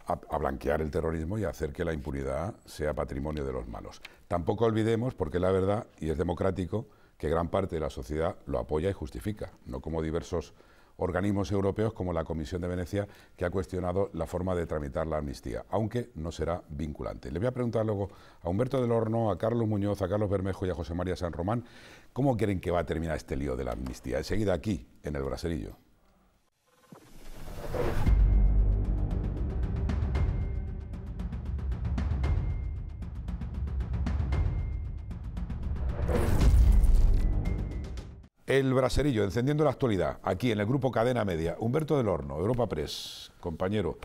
a, blanquear el terrorismo y hacer que la impunidad sea patrimonio de los malos. Tampoco olvidemos, porque es la verdad y es democrático, que gran parte de la sociedad lo apoya y justifica, no como diversos organismos europeos como la Comisión de Venecia, que ha cuestionado la forma de tramitar la amnistía, aunque no será vinculante. Le voy a preguntar luego a Humberto del Horno, a Carlos Muñoz, a Carlos Bermejo y a José María San Román, ¿cómo creen que va a terminar este lío de la amnistía? Enseguida aquí, en el Braserillo. El braserillo, encendiendo la actualidad, aquí en el grupo Cadena Media. Humberto del Horno, Europa Press, compañero.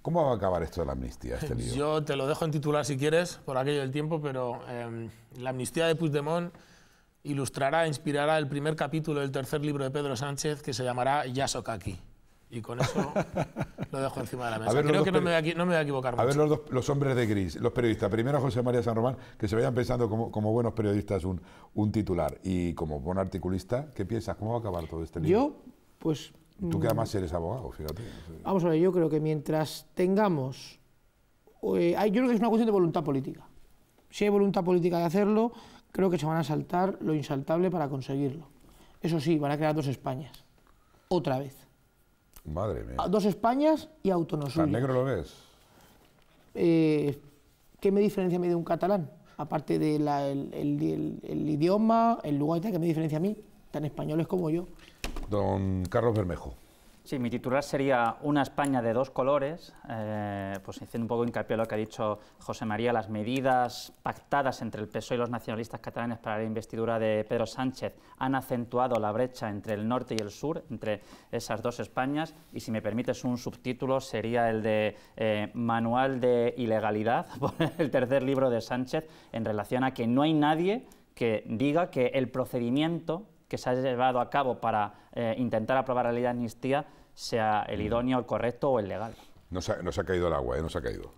¿Cómo va a acabar esto de la amnistía, este Yo te lo dejo en titular si quieres, por aquello del tiempo, pero em, la amnistía de Puigdemont ilustrará, inspirará el primer capítulo del tercer libro de Pedro Sánchez, que se llamará aquí y con eso lo dejo encima de la mesa. Creo que no me, voy a, no me, a, equivocar. A ver los, los hombres de gris, los periodistas. Primero José María San Román, que se vayan pensando como, buenos periodistas un, titular. Y como buen articulista, ¿qué piensas? ¿Cómo va a acabar todo este libro? Yo, pues... Tú que mm, además eres abogado, fíjate. Vamos a ver, yo creo que mientras tengamos... Eh, yo creo que es una cuestión de voluntad política. Si hay voluntad política de hacerlo, creo que se van a saltar lo insaltable para conseguirlo. Eso sí, van a crear dos Españas. Otra vez. Madre mía. Dos Españas y auto ¿Tan negro lo ves? Eh, ¿Qué me diferencia a mí de un catalán? Aparte del de el, idioma, el lugar, ¿qué me diferencia a mí? Tan españoles como yo. Don Carlos Bermejo. Sí, mi titular sería Una España de dos colores, eh, pues haciendo un poco hincapié a lo que ha dicho José María, las medidas pactadas entre el PSOE y los nacionalistas catalanes para la investidura de Pedro Sánchez han acentuado la brecha entre el norte y el sur, entre esas dos Españas, y si me permites un subtítulo sería el de eh, Manual de Ilegalidad, el tercer libro de Sánchez, en relación a que no hay nadie que diga que el procedimiento que se ha llevado a cabo para eh, intentar aprobar la ley de amnistía sea el mm. idóneo, el correcto o el legal. No se ha, ha caído el agua, ¿eh? no se ha caído.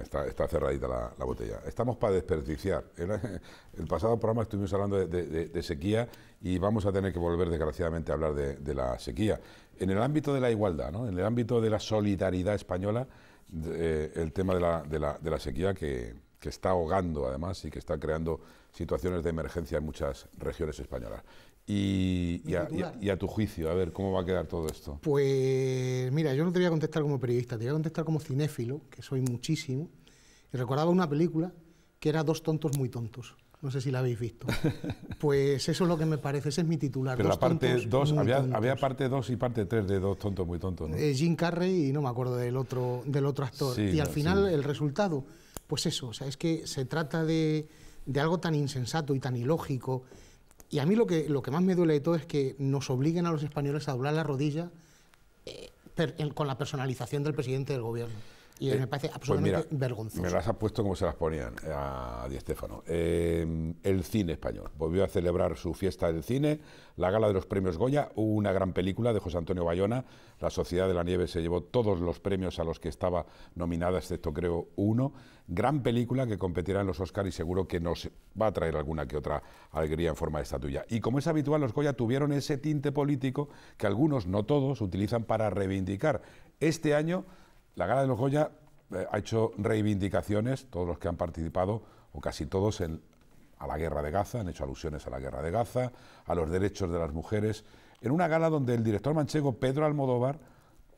está, cerradita la, botella. Estamos para desperdiciar. El, el pasado programa estuvimos hablando de, sequía y vamos a tener que volver, desgraciadamente, a hablar de, la sequía. En el ámbito de la igualdad, ¿no? en el ámbito de la solidaridad española, eh, el tema de la, sequía que, que está ahogando, además, y que está creando situaciones de emergencia en muchas regiones españolas. Y, a, tu juicio, a ver, ¿cómo va a quedar todo esto? Pues mira, yo no te voy a contestar como periodista, te voy a contestar como cinéfilo, que soy muchísimo, y recordaba una película que era Dos tontos muy tontos. No sé si la habéis visto. Pues eso es lo que me parece, ese es mi titular. Pero la parte 2, había, parte 2 y parte 3 de Dos tontos muy tontos, ¿no? Eh, Jim Carrey y no me acuerdo del otro, del otro actor. y al final el resultado, pues eso, o sea, es que se trata de, de algo tan insensato y tan ilógico y a mí lo que, lo que más me duele de todo es que nos obliguen a los españoles a doblar la rodilla eh, con la personalización del presidente del gobierno. Y eh, me parece pues absolutamente vergonzoso. Me las ha puesto como se las ponían eh, a Di eh, el cine español. Volvió a celebrar su fiesta del cine, la gala de los premios Goya, hubo una gran película de José Antonio Bayona, La Sociedad de la Nieve se llevó todos los premios a los que estaba nominada, excepto creo uno. Gran película que competirá en los Oscars y seguro que nos va a traer alguna que otra alegría en forma de estatuilla. Y como es habitual, los Goya tuvieron ese tinte político que algunos, no todos, utilizan para reivindicar. Este año la gala de los Goya eh, ha hecho reivindicaciones, todos los que han participado, o casi todos, en, a la guerra de Gaza, han hecho alusiones a la guerra de Gaza, a los derechos de las mujeres, en una gala donde el director manchego Pedro Almodóvar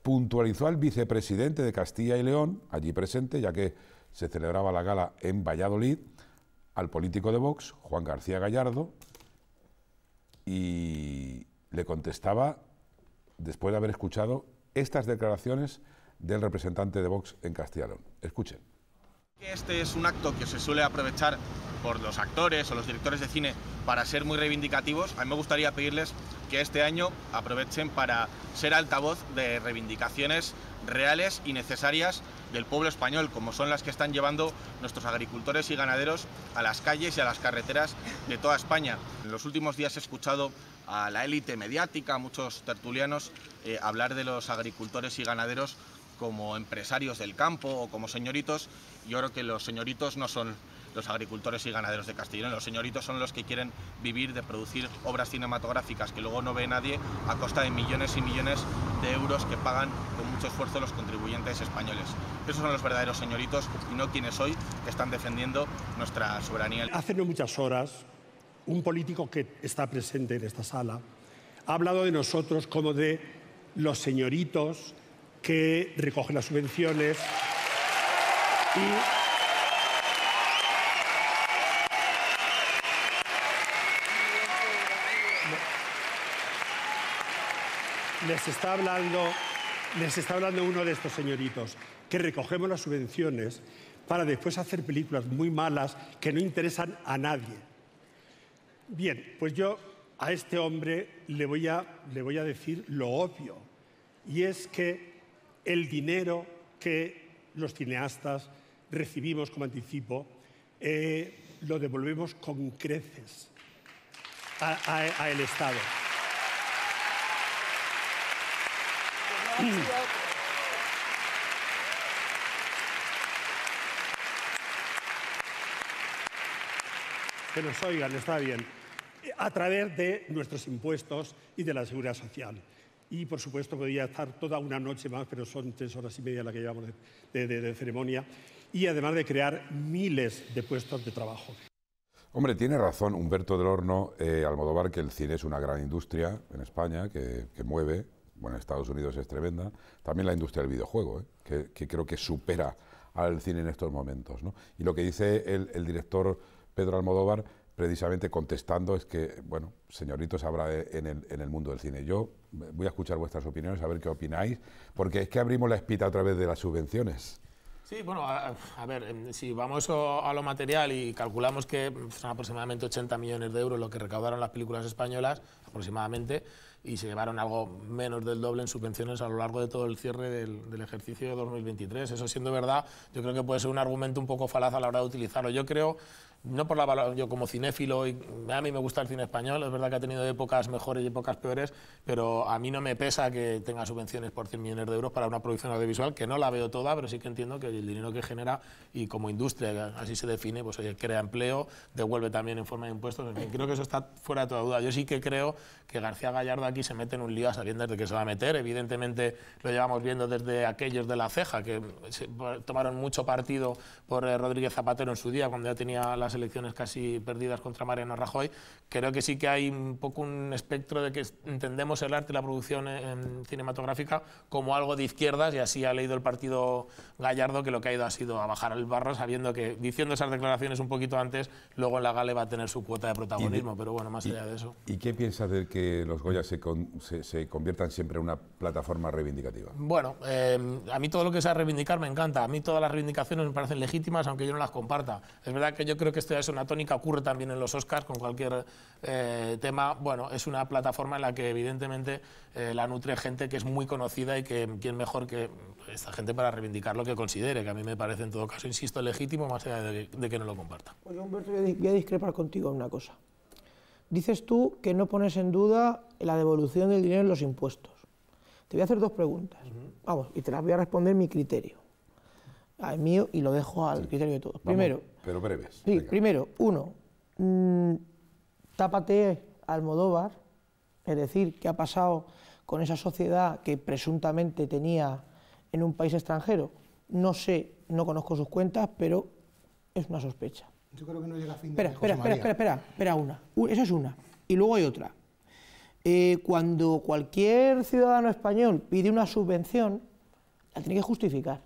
puntualizó al vicepresidente de Castilla y León, allí presente, ya que se celebraba la gala en Valladolid, al político de Vox, Juan García Gallardo, y le contestaba, después de haber escuchado estas declaraciones del representante de Vox en Castellón. Escuchen. Este es un acto que se suele aprovechar por los actores o los directores de cine para ser muy reivindicativos. A mí me gustaría pedirles que este año aprovechen para ser altavoz de reivindicaciones reales y necesarias del pueblo español, como son las que están llevando nuestros agricultores y ganaderos a las calles y a las carreteras de toda España. En los últimos días he escuchado a la élite mediática, a muchos tertulianos, eh, hablar de los agricultores y ganaderos como empresarios del campo o como señoritos, yo creo que los señoritos no son los agricultores y ganaderos de Castellón. Los señoritos son los que quieren vivir de producir obras cinematográficas que luego no ve nadie a costa de millones y millones de euros que pagan con mucho esfuerzo los contribuyentes españoles. Esos son los verdaderos señoritos y no quienes hoy están defendiendo nuestra soberanía. Hace no muchas horas, un político que está presente en esta sala ha hablado de nosotros como de los señoritos que recoge las subvenciones y les está hablando, les está hablando uno de estos señoritos, que recogemos las subvenciones para después hacer películas muy malas que no interesan a nadie. Bien, pues yo a este hombre le voy a, le voy a decir lo obvio, y es que el dinero que los cineastas recibimos como anticipo, eh, lo devolvemos con creces a, el Estado. que nos oigan, está bien, a través de nuestros impuestos y de la seguridad social y por supuesto podría estar toda una noche más, pero son tres horas y media la que llevamos de, ceremonia, y además de crear miles de puestos de trabajo. Hombre, tiene razón Humberto del Horno, eh, Almodóvar, que el cine es una gran industria en España que, mueve, bueno, en Estados Unidos es tremenda, también la industria del videojuego, eh, que, creo que supera al cine en estos momentos. ¿no? Y lo que dice el director Pedro Almodóvar precisamente contestando es que, bueno, señoritos habrá e-, en el, en el, mundo del cine. Yo voy a escuchar vuestras opiniones, a ver qué opináis, porque es que abrimos la espita a través de las subvenciones. Sí, bueno, a, ver, em, si vamos a, lo material y calculamos que em, son aproximadamente 80 millones de euros lo que recaudaron las películas españolas, aproximadamente, y se llevaron algo menos del doble en subvenciones a lo largo de todo el cierre del, ejercicio de 2023. Eso siendo verdad, yo creo que puede ser un argumento un poco falaz a la hora de utilizarlo. Yo creo no por la yo como cinéfilo, y a mí me gusta el cine español, es verdad que ha tenido épocas mejores y épocas peores, pero a mí no me pesa que tenga subvenciones por 100 millones de euros para una producción audiovisual, que no la veo toda, pero sí que entiendo que el dinero que genera y como industria, así se define, pues crea empleo, devuelve también en forma de impuestos, en fin, creo que eso está fuera de toda duda. Yo sí que creo que García Gallardo aquí se mete en un lío a sabiendas de que se va a meter, evidentemente lo llevamos viendo desde aquellos de la ceja, que tomaron mucho partido por eh, Rodríguez Zapatero en su día, cuando ya tenía las elecciones casi perdidas contra Mariano Rajoy, creo que sí que hay un poco un espectro de que entendemos el arte y la producción cinematográfica como algo de izquierdas y así ha leído el partido Gallardo que lo que ha ido ha sido a bajar el barro sabiendo que diciendo esas declaraciones un poquito antes, luego en la Gale va a tener su cuota de protagonismo, pero bueno, más allá de eso. ¿Y qué piensas de que los Goya se, conviertan siempre en una plataforma reivindicativa? Bueno, eh, a mí todo lo que sea reivindicar me encanta, a mí todas las reivindicaciones me parecen legítimas, aunque yo no las comparta. Es verdad que yo creo que esto ya es una tónica, ocurre también en los Oscars con cualquier eh, tema. Bueno, es una plataforma en la que evidentemente eh, la nutre gente que es muy conocida y que quién mejor que esta gente para reivindicar lo que considere, que a mí me parece en todo caso, insisto, legítimo, más allá de, que no lo comparta. Pues Humberto, voy a discrepar contigo en una cosa. Dices tú que no pones en duda la devolución del dinero en los impuestos. Te voy a hacer dos preguntas. Vamos, y te las voy a responder mi criterio al mío y lo dejo al criterio de todos. primero, pero breves. primero, uno, mmm, tápate Almodóvar, es decir, qué ha pasado con esa sociedad que presuntamente tenía en un país extranjero. No sé, no conozco sus cuentas, pero es una sospecha. Yo creo que no llega a fin espera, espera, espera, espera, espera, una. Esa es una. Y luego hay otra. Eh, cuando cualquier ciudadano español pide una subvención, la tiene que justificar.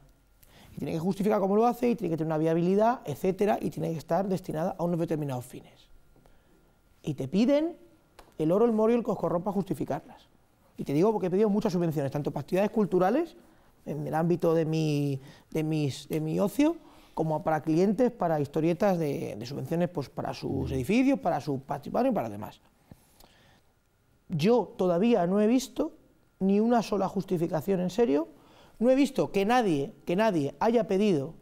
Y tiene que justificar cómo lo hace, y tiene que tener una viabilidad, etcétera, y tiene que estar destinada a unos determinados fines. Y te piden el oro, el morio y el coscorro para justificarlas. Y te digo porque he pedido muchas subvenciones, tanto para actividades culturales, en el ámbito de mi, de mis, de mi ocio, como para clientes, para historietas de, subvenciones pues, para sus edificios, para su patrimonio y para demás. Yo todavía no he visto ni una sola justificación en serio no he visto que nadie, que nadie haya pedido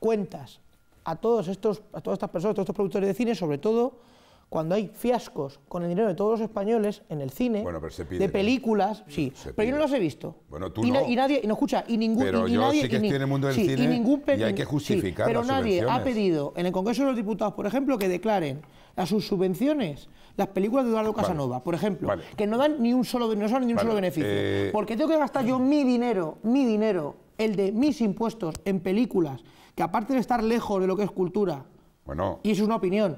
cuentas a, todos estos, a todas estas personas, a todos estos productores de cine, sobre todo cuando hay fiascos con el dinero de todos los españoles en el cine, de ¿eh? películas, sí, pero yo no los he visto. Bueno, tú y, no. y nadie, y no escucha, y ningún, pero y, yo nadie, que y, estoy en el mundo del cine y, hay que justificar Pero nadie ha pedido en el Congreso de los Diputados, por ejemplo, que declaren a sus subvenciones las películas de Eduardo Casanova, por ejemplo, que no dan ni un solo, ni un solo beneficio. Eh, Porque tengo que gastar yo mi dinero, mi dinero, el de mis impuestos en películas, que aparte de estar lejos de lo que es cultura, bueno. y es una opinión,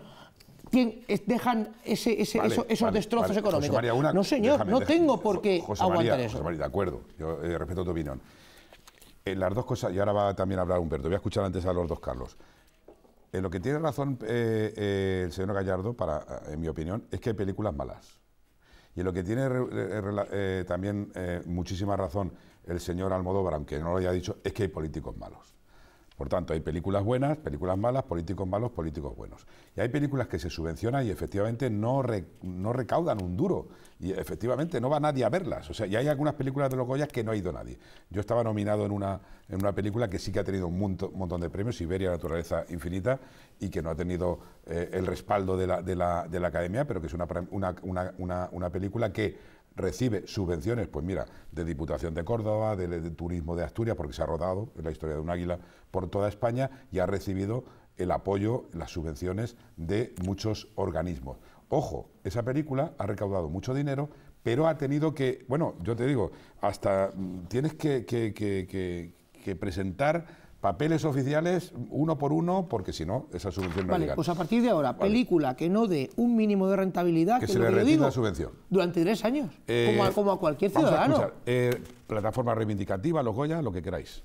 dejan ese, ese, esos, destrozos económicos. no, señor, no tengo por qué aguantar eso. José María, de acuerdo, yo eh, respeto tu opinión. Eh, las dos cosas, y ahora va también a hablar Humberto, voy a escuchar antes a los dos Carlos. En eh, lo que tiene razón eh, eh, el señor Gallardo, para, en mi opinión, es que hay películas malas. Y en lo que tiene también muchísima razón el señor Almodóvar, aunque no lo haya dicho, es que hay políticos malos. Por tanto, hay películas buenas, películas malas, políticos malos, políticos buenos. Y hay películas que se subvencionan y efectivamente no, no recaudan un duro. Y efectivamente no va nadie a verlas. O sea, y hay algunas películas de los Goyas que no ha ido nadie. Yo estaba nominado en una, en una película que sí que ha tenido un montón de premios, Siberia, Naturaleza Infinita, y que no ha tenido eh, el respaldo de la, Academia, pero que es una película que recibe subvenciones, pues mira, de Diputación de Córdoba, de, Turismo de Asturias, porque se ha rodado en la historia de un águila por toda España y ha recibido el apoyo, las subvenciones de muchos organismos. Ojo, esa película ha recaudado mucho dinero, pero ha tenido que, bueno, yo te digo, hasta mm, tienes que presentar papeles oficiales uno por uno, porque si no, esa subvención no vale, Pues a partir de ahora, película que no dé un mínimo de rentabilidad, que, que se le la subvención. Durante tres años, eh, como, a, cualquier ciudadano. Eh, plataforma reivindicativa, los Goya, lo que queráis.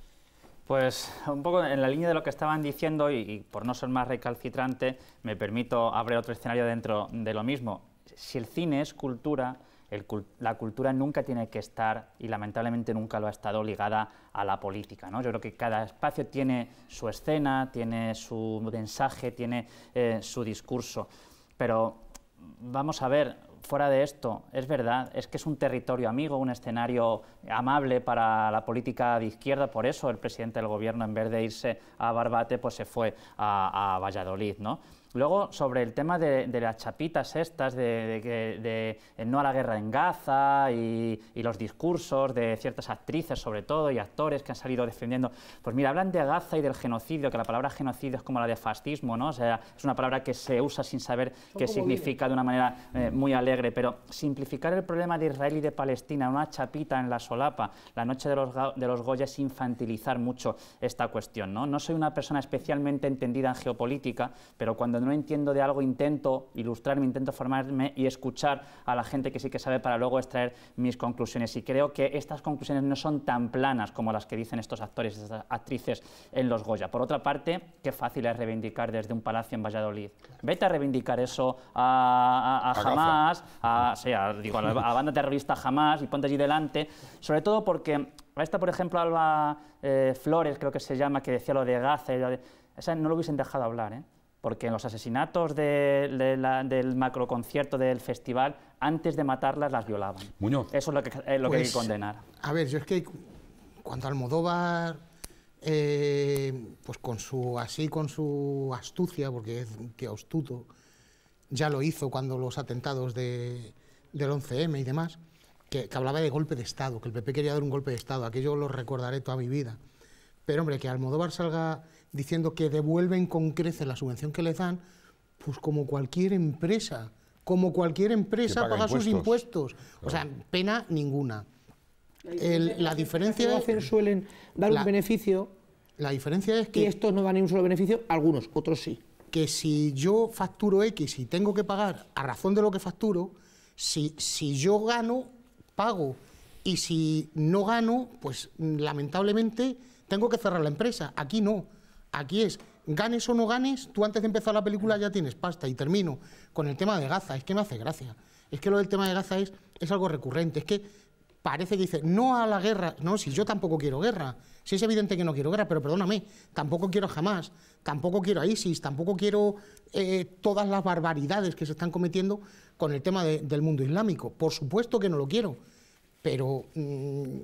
Pues un poco en la línea de lo que estaban diciendo y por no ser más recalcitrante, me permito abrir otro escenario dentro de lo mismo. Si el cine es cultura, la cultura nunca tiene que estar, y lamentablemente nunca lo ha estado, ligada a la política. ¿no? Yo creo que cada espacio tiene su escena, tiene su mensaje, tiene eh, su discurso. Pero vamos a ver, fuera de esto, es verdad, es que es un territorio amigo, un escenario amable para la política de izquierda, por eso el presidente del gobierno, en vez de irse a Barbate, pues se fue a, a Valladolid, ¿no? Luego, sobre el tema de, las chapitas estas, de, no a la guerra en Gaza y, los discursos de ciertas actrices, sobre todo, y actores que han salido defendiendo. Pues mira, hablan de Gaza y del genocidio, que la palabra genocidio es como la de fascismo, ¿no? O sea, es una palabra que se usa sin saber qué significa de una manera eh, muy alegre, pero simplificar el problema de Israel y de Palestina, una chapita en la solapa, la noche de los, de los Goya, es infantilizar mucho esta cuestión, ¿no? No soy una persona especialmente entendida en geopolítica, pero cuando no entiendo de algo intento ilustrarme, intento formarme y escuchar a la gente que sí que sabe para luego extraer mis conclusiones. Y creo que estas conclusiones no son tan planas como las que dicen estos actores, estas actrices en los Goya. Por otra parte, qué fácil es reivindicar desde un palacio en Valladolid. Vete a reivindicar eso a, jamás, a, digo, a, la, banda terrorista jamás y ponte allí delante, sobre todo porque esta, por ejemplo, Alba eh, Flores, creo que se llama, que decía lo de Gaza, esa no lo hubiesen dejado hablar. ¿eh? porque en los asesinatos del macroconcierto del festival, antes de matarlas las violaban. Eso es lo que, hay que pues, condenar. A ver, yo es que cuando Almodóvar, eh, pues con su, así con su astucia, porque es que astuto, ya lo hizo cuando los atentados del 11M y demás, que, que hablaba de golpe de Estado, que el PP quería dar un golpe de Estado, aquello lo recordaré toda mi vida. Pero hombre, que Almodóvar salga diciendo que devuelven con creces la subvención que les dan, pues como cualquier empresa, como cualquier empresa paga, sus impuestos. O sea, pena ninguna. la diferencia es... Que suelen dar un beneficio. La diferencia es que... Y estos no dan ni un solo beneficio, algunos, otros sí. Que si yo facturo X y tengo que pagar a razón de lo que facturo, si, si yo gano, pago. Y si no gano, pues lamentablemente tengo que cerrar la empresa. Aquí no Aquí es, ganes o no ganes, tú antes de empezar la película ya tienes pasta. Y termino con el tema de Gaza, es que me hace gracia. Es que lo del tema de Gaza es, algo recurrente, es que parece que dice, no a la guerra, no, si yo tampoco quiero guerra, si es evidente que no quiero guerra, pero perdóname, tampoco quiero jamás, tampoco quiero a ISIS, tampoco quiero eh, todas las barbaridades que se están cometiendo con el tema del mundo islámico, por supuesto que no lo quiero, pero mm,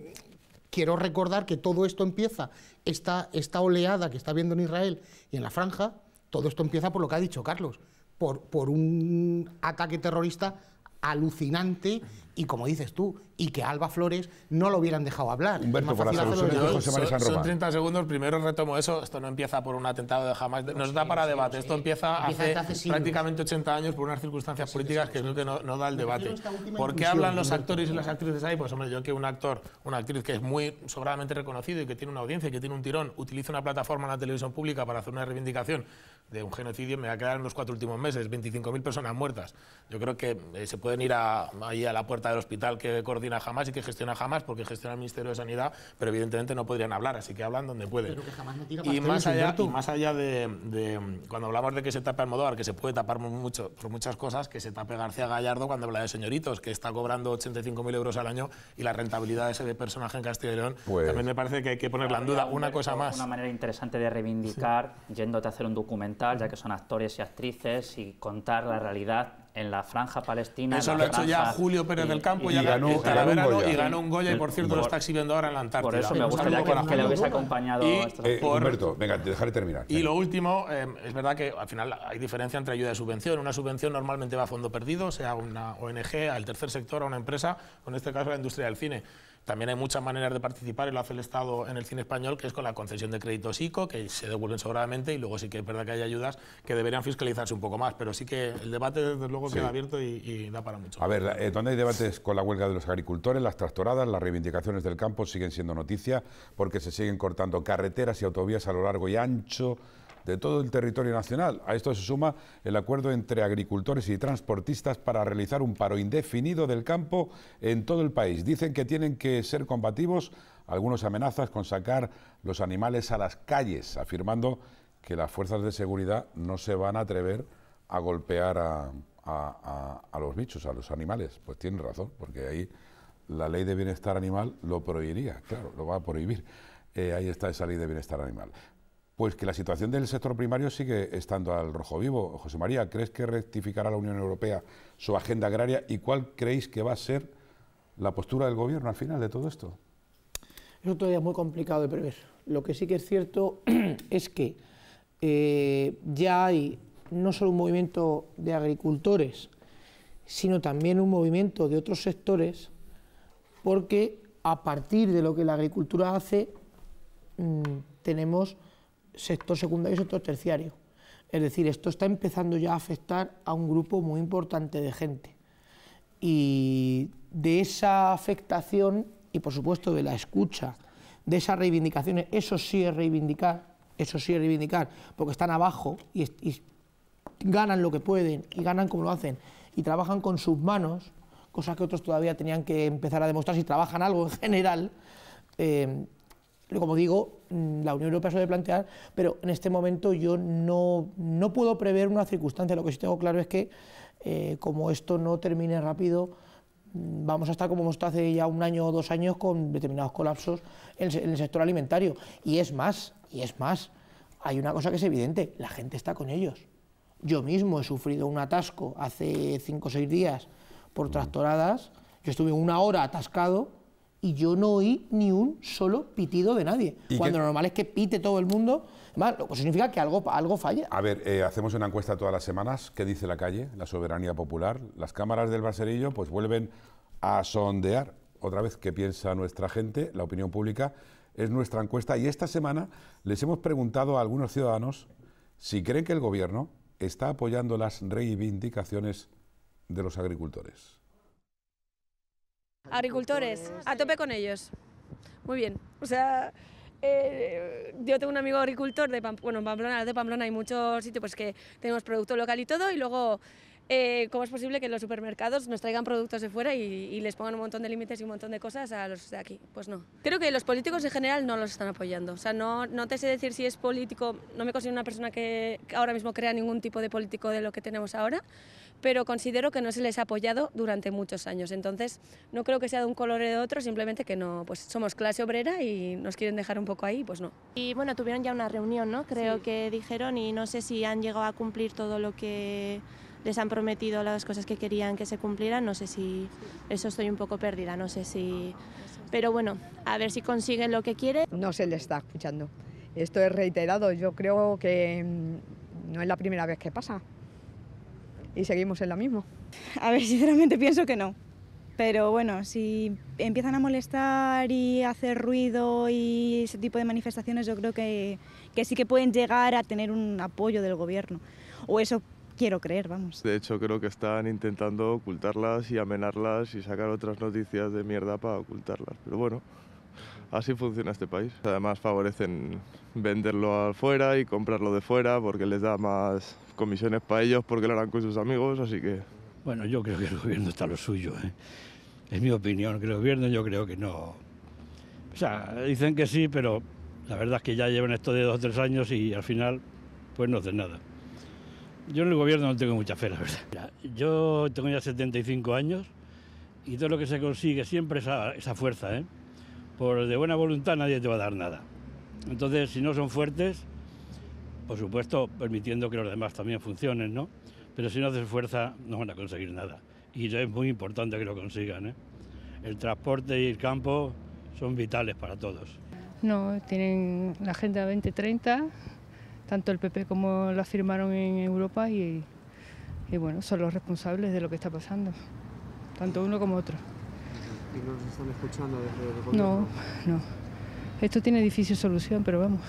quiero recordar que todo esto empieza, esta, esta oleada que está viendo en Israel y en la franja, todo esto empieza por lo que ha dicho Carlos, por, por un ataque terrorista alucinante y como dices tú, y que Alba Flores no lo hubieran dejado hablar. Humberto, por las de José Son 30 segundos, primero retomo eso, esto no empieza por un atentado de jamás, nos da para debate, esto empieza, hace, prácticamente 80 años por unas circunstancias políticas que lo que no, da el debate. ¿Por qué hablan los actores y las actrices ahí? Pues hombre, yo que un actor, una actriz que es muy sobradamente reconocido y que tiene una audiencia, que tiene un tirón, utiliza una plataforma en la televisión pública para hacer una reivindicación de un genocidio, me va a quedar en los cuatro últimos meses, 25.000 personas muertas. Yo creo que eh, se pueden ir ahí a la puerta del hospital que coordina coordina jamás y que gestiona jamás, porque gestiona el Ministerio de Sanidad, pero evidentemente no podrían hablar, así que hablan donde pueden. y, más allá, más allá de, cuando hablamos de que se tape Almodóvar, que se puede tapar mucho, por muchas cosas, que se tape García Gallardo cuando habla de señoritos, que está cobrando 85.000 euros al año y la rentabilidad de ese personaje en Castilla y León, pues también me parece que hay que ponerla en duda. Una cosa más. Una manera interesante de reivindicar, yéndote a hacer un documental, ya que son actores y actrices, y contar la realidad en la franja palestina. Eso lo ha hecho ya Julio Pérez del Campo, y, ya ganó, un, y ganó un Goya, y por cierto lo está exhibiendo ahora en la Antártida. Por eso me gustaría que, le hubiese acompañado. Y, eh, venga, dejaré terminar. Y lo último, eh, es verdad que al final hay diferencia entre ayuda y subvención. Una subvención normalmente va a fondo perdido, sea una ONG, al tercer sector, a una empresa, en este caso a la industria del cine. También hay muchas maneras de participar, y lo hace el Estado en el cine español, que es con la concesión de créditos ICO, que se devuelven sobradamente, y luego sí que es verdad que hay ayudas que deberían fiscalizarse un poco más, pero sí que el debate desde luego queda abierto y, da para mucho. A ver, eh, donde hay debates con la huelga de los agricultores, las tractoradas, las reivindicaciones del campo siguen siendo noticia, porque se siguen cortando carreteras y autovías a lo largo y ancho de todo el territorio nacional. A esto se suma el acuerdo entre agricultores y transportistas para realizar un paro indefinido del campo en todo el país. Dicen que tienen que ser combativos algunos amenazas con sacar los animales a las calles, afirmando que las fuerzas de seguridad no se van a atrever a golpear a, a, los bichos, a los animales. Pues tienen razón, porque ahí la ley de bienestar animal lo prohibiría, claro, lo va a prohibir. Eh, ahí está esa ley de bienestar animal. Pues que la situación del sector primario sigue estando al rojo vivo. José María, ¿crees que rectificará la Unión Europea su agenda agraria y cuál creéis que va a ser la postura del Gobierno al final de todo esto? Eso todavía es muy complicado de prever. Lo que sí que es cierto es que eh, ya hay no solo un movimiento de agricultores, sino también un movimiento de otros sectores, porque a partir de lo que la agricultura hace, mm, tenemos sector secundario y sector terciario. Es decir, esto está empezando ya a afectar a un grupo muy importante de gente. Y de esa afectación y, por supuesto, de la escucha, de esas reivindicaciones, eso sí es reivindicar, eso sí es reivindicar, porque están abajo y, ganan lo que pueden y ganan como lo hacen y trabajan con sus manos, cosa que otros todavía tenían que empezar a demostrar si trabajan algo en general. Eh, como digo, mm, la Unión Europea suele plantear, pero en este momento yo no, puedo prever una circunstancia. Lo que sí tengo claro es que, eh, como esto no termine rápido, mm, vamos a estar como hemos estado hace ya un año o dos años con determinados colapsos en, el sector alimentario. Y es más, y es más, hay una cosa que es evidente, la gente está con ellos. Yo mismo he sufrido un atasco hace cinco o seis días por tractoradas, yo estuve una hora atascado y yo no oí ni un solo pitido de nadie. Cuando lo normal es que pite todo el mundo, lo que significa que algo, algo falle. A ver, eh, hacemos una encuesta todas las semanas, ¿qué dice la calle? La soberanía popular. Las cámaras del baserillo pues vuelven a sondear otra vez qué piensa nuestra gente, la opinión pública, es nuestra encuesta y esta semana les hemos preguntado a algunos ciudadanos si creen que el gobierno está apoyando las reivindicaciones de los agricultores. Agricultores, a tope con ellos. Muy bien. O sea, eh, yo tengo un amigo agricultor de Pamplona, bueno, Pamplona, de Pamplona hay muchos sitios pues que tenemos producto local y todo, y luego eh, cómo es posible que los supermercados nos traigan productos de fuera y, les pongan un montón de límites y un montón de cosas a los de aquí. Pues no. Creo que los políticos en general no los están apoyando. O sea, no, no te sé decir si es político, no me considero una persona que ahora mismo crea ningún tipo de político de lo que tenemos ahora, pero considero que no se les ha apoyado durante muchos años. Entonces, no creo que sea de un color o de otro, simplemente que no, pues somos clase obrera y nos quieren dejar un poco ahí, pues no. Y bueno, tuvieron ya una reunión, ¿no? Creo que dijeron y no sé si han llegado a cumplir todo lo que les han prometido las cosas que querían que se cumplieran, no sé si eso estoy un poco perdida, no sé si... Pero bueno, a ver si consiguen lo que quieren. No se le está escuchando. Esto es reiterado, yo creo que mm, no es la primera vez que pasa. Y seguimos en lo mismo. A ver, sinceramente pienso que no. Pero bueno, si empiezan a molestar y hacer ruido y ese tipo de manifestaciones, yo creo que, que, sí que pueden llegar a tener un apoyo del gobierno. O eso quiero creer, vamos. De hecho, creo que están intentando ocultarlas y amenarlas y sacar otras noticias de mierda para ocultarlas. Pero bueno, así funciona este país. Además, favorecen venderlo afuera y comprarlo de fuera porque les da más comisiones para ellos porque lo harán con sus amigos, así que... Bueno, yo creo que el gobierno está lo suyo. Es ¿eh? mi opinión, que el gobierno yo creo que no... O sea, dicen que sí, pero la verdad es que ya llevan esto de dos o tres años y al final, pues no hacen nada. Yo en el gobierno no tengo mucha fe, la verdad. yo tengo ya 75 años y todo lo que se consigue siempre es esa fuerza, ¿eh? Por de buena voluntad nadie te va a dar nada. Entonces, si no son fuertes, por supuesto, permitiendo que los demás también funcionen, ¿no? Pero si no haces fuerza, no van a conseguir nada. Y es muy importante que lo consigan, ¿eh? El transporte y el campo son vitales para todos. No, tienen la Agenda 2030 tanto el PP como la firmaron en Europa y, bueno, son los responsables de lo que está pasando, tanto uno como otro. ¿Y no se están escuchando desde el No, no. Esto tiene difícil solución, pero vamos.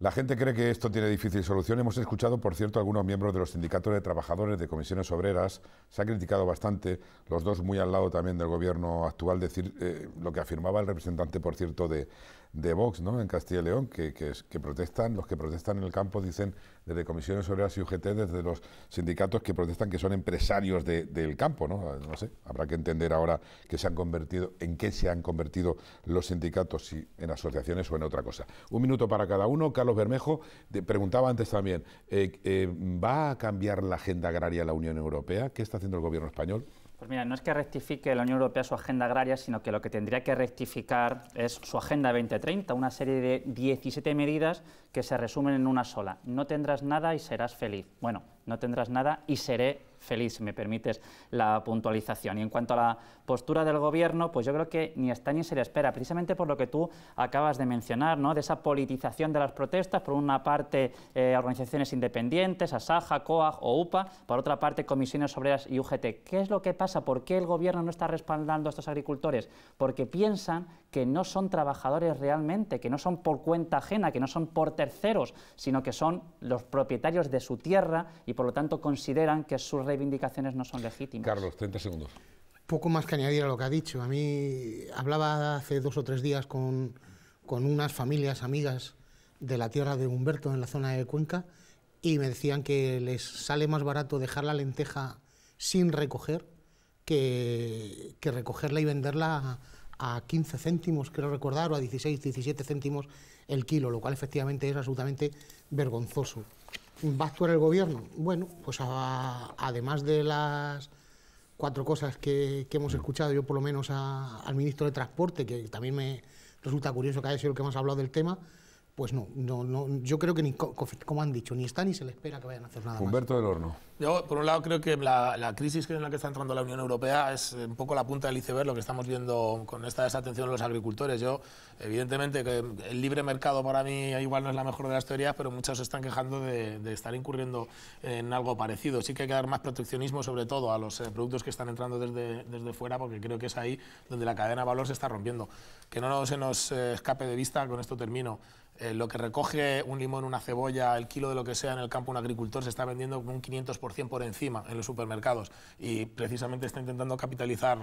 La gente cree que esto tiene difícil solución. Hemos escuchado, por cierto, algunos miembros de los sindicatos de trabajadores de comisiones obreras. Se ha criticado bastante, los dos muy al lado también del gobierno actual, decir eh, lo que afirmaba el representante, por cierto, de, de Vox ¿no? en Castilla y León, que, que, que, protestan, los que protestan en el campo dicen desde comisiones sobre y UGT, desde los sindicatos que protestan que son empresarios del campo. ¿no? Ah, no sé, habrá que entender ahora que se han convertido, en qué se han convertido los sindicatos, si en asociaciones o en otra cosa. Un minuto para cada uno. Carlos Bermejo preguntaba antes también, eh, eh, ¿va a cambiar la agenda agraria la Unión Europea? ¿Qué está haciendo el gobierno español? Pues mira, no es que rectifique la Unión Europea su agenda agraria, sino que lo que tendría que rectificar es su agenda 2030, una serie de 17 medidas que se resumen en una sola. No tendrás nada y serás feliz. Bueno, no tendrás nada y seré feliz, si me permites la puntualización. Y en cuanto a la postura del Gobierno, pues yo creo que ni está ni se le espera, precisamente por lo que tú acabas de mencionar, ¿no? de esa politización de las protestas, por una parte eh, organizaciones independientes, ASAJA, COAG o UPA, por otra parte comisiones obreras y UGT. ¿Qué es lo que pasa? ¿Por qué el Gobierno no está respaldando a estos agricultores? Porque piensan que no son trabajadores realmente, que no son por cuenta ajena, que no son por terceros, sino que son los propietarios de su tierra y por lo tanto consideran que es su sus reivindicaciones no son legítimas. Carlos, 30 segundos. Poco más que añadir a lo que ha dicho. A mí hablaba hace dos o tres días con, con unas familias amigas de la tierra de Humberto en la zona de Cuenca y me decían que les sale más barato dejar la lenteja sin recoger que, que recogerla y venderla a, a 15 céntimos, creo recordar, o a 16, 17 céntimos el kilo, lo cual efectivamente es absolutamente vergonzoso. ¿Va a actuar el gobierno? Bueno, pues además de las cuatro cosas que, hemos escuchado, yo por lo menos al ministro de Transporte, que también me resulta curioso que haya sido el que más ha hablado del tema, pues no, no, no, yo creo que ni, como han dicho, ni está ni se le espera que vayan a hacer nada Humberto del Horno. Yo, por un lado, creo que la, la, crisis en la que está entrando la Unión Europea es un poco la punta del iceberg, lo que estamos viendo con esta desatención de los agricultores. Yo, evidentemente, que el libre mercado para mí igual no es la mejor de las teorías, pero muchos se están quejando de, estar incurriendo en algo parecido. Sí que hay que dar más proteccionismo, sobre todo, a los eh, productos que están entrando desde, desde fuera, porque creo que es ahí donde la cadena de valor se está rompiendo. Que no se nos eh, escape de vista, con esto termino eh, lo que recoge un limón, una cebolla, el kilo de lo que sea en el campo un agricultor se está vendiendo un 500% por encima en los supermercados y precisamente está intentando capitalizar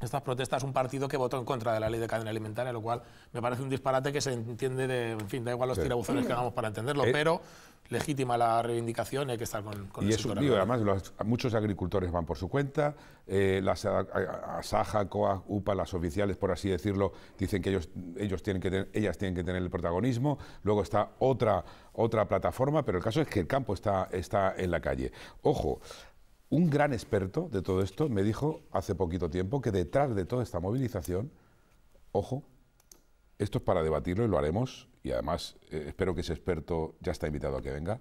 estas protestas un partido que votó en contra de la ley de cadena alimentaria, lo cual me parece un disparate que se entiende de, en fin, da igual los tirabuzones que hagamos para entenderlo, eh. pero legítima la reivindicación y hay que estar con, y el es un además muchos agricultores van por su cuenta, eh, las Asaja, COA, UPA, las oficiales, por así decirlo, dicen que ellos, ellos tienen que tener ellas tienen que tener el protagonismo, luego está otra, otra plataforma, pero el caso es que el campo está, está en la calle. Ojo, un gran experto de todo esto me dijo hace poquito tiempo que detrás de toda esta movilización, ojo, esto es para debatirlo y lo haremos, y además eh, espero que ese experto ya está invitado a que venga,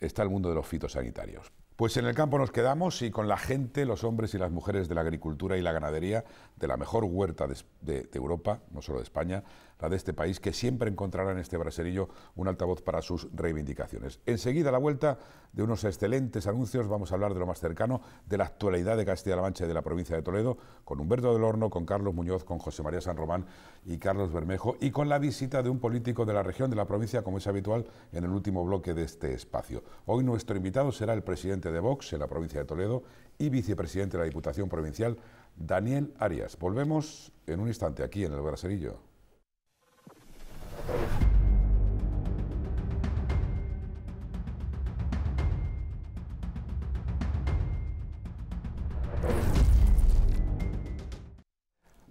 está el mundo de los fitosanitarios. Pues en el campo nos quedamos y con la gente, los hombres y las mujeres de la agricultura y la ganadería, de la mejor huerta de Europa, no solo de España, la de este país, que siempre encontrará en este braserillo un altavoz para sus reivindicaciones. Enseguida, a la vuelta de unos excelentes anuncios, vamos a hablar de lo más cercano, de la actualidad de Castilla-La Mancha y de la provincia de Toledo, con Humberto del Horno, con Carlos Muñoz, con José María San Román y Carlos Bermejo, y con la visita de un político de la región de la provincia, como es habitual en el último bloque de este espacio. Hoy nuestro invitado será el presidente de Vox en la provincia de Toledo y vicepresidente de la Diputación Provincial, Daniel Arias. Volvemos en un instante aquí en el Braserillo.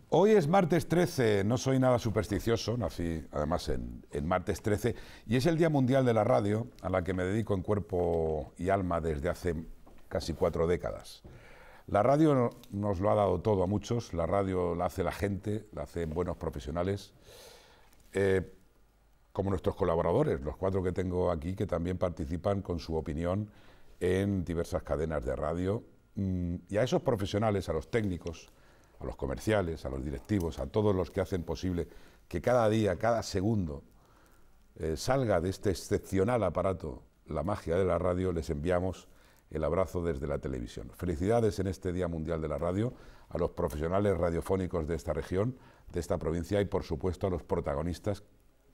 Hoy es martes 13, no soy nada supersticioso, nací además en, martes 13, y es el Día Mundial de la Radio, a la que me dedico en cuerpo y alma desde hace casi cuatro décadas. La radio nos lo ha dado todo a muchos, la radio la hace la gente, la hacen buenos profesionales. Eh, como nuestros colaboradores, los cuatro que tengo aquí, que también participan con su opinión en diversas cadenas de radio. Mm, y a esos profesionales, a los técnicos, a los comerciales, a los directivos, a todos los que hacen posible que cada día, cada segundo, eh, salga de este excepcional aparato la magia de la radio, les enviamos el abrazo desde la televisión. Felicidades en este Día Mundial de la Radio a los profesionales radiofónicos de esta región, de esta provincia y por supuesto a los protagonistas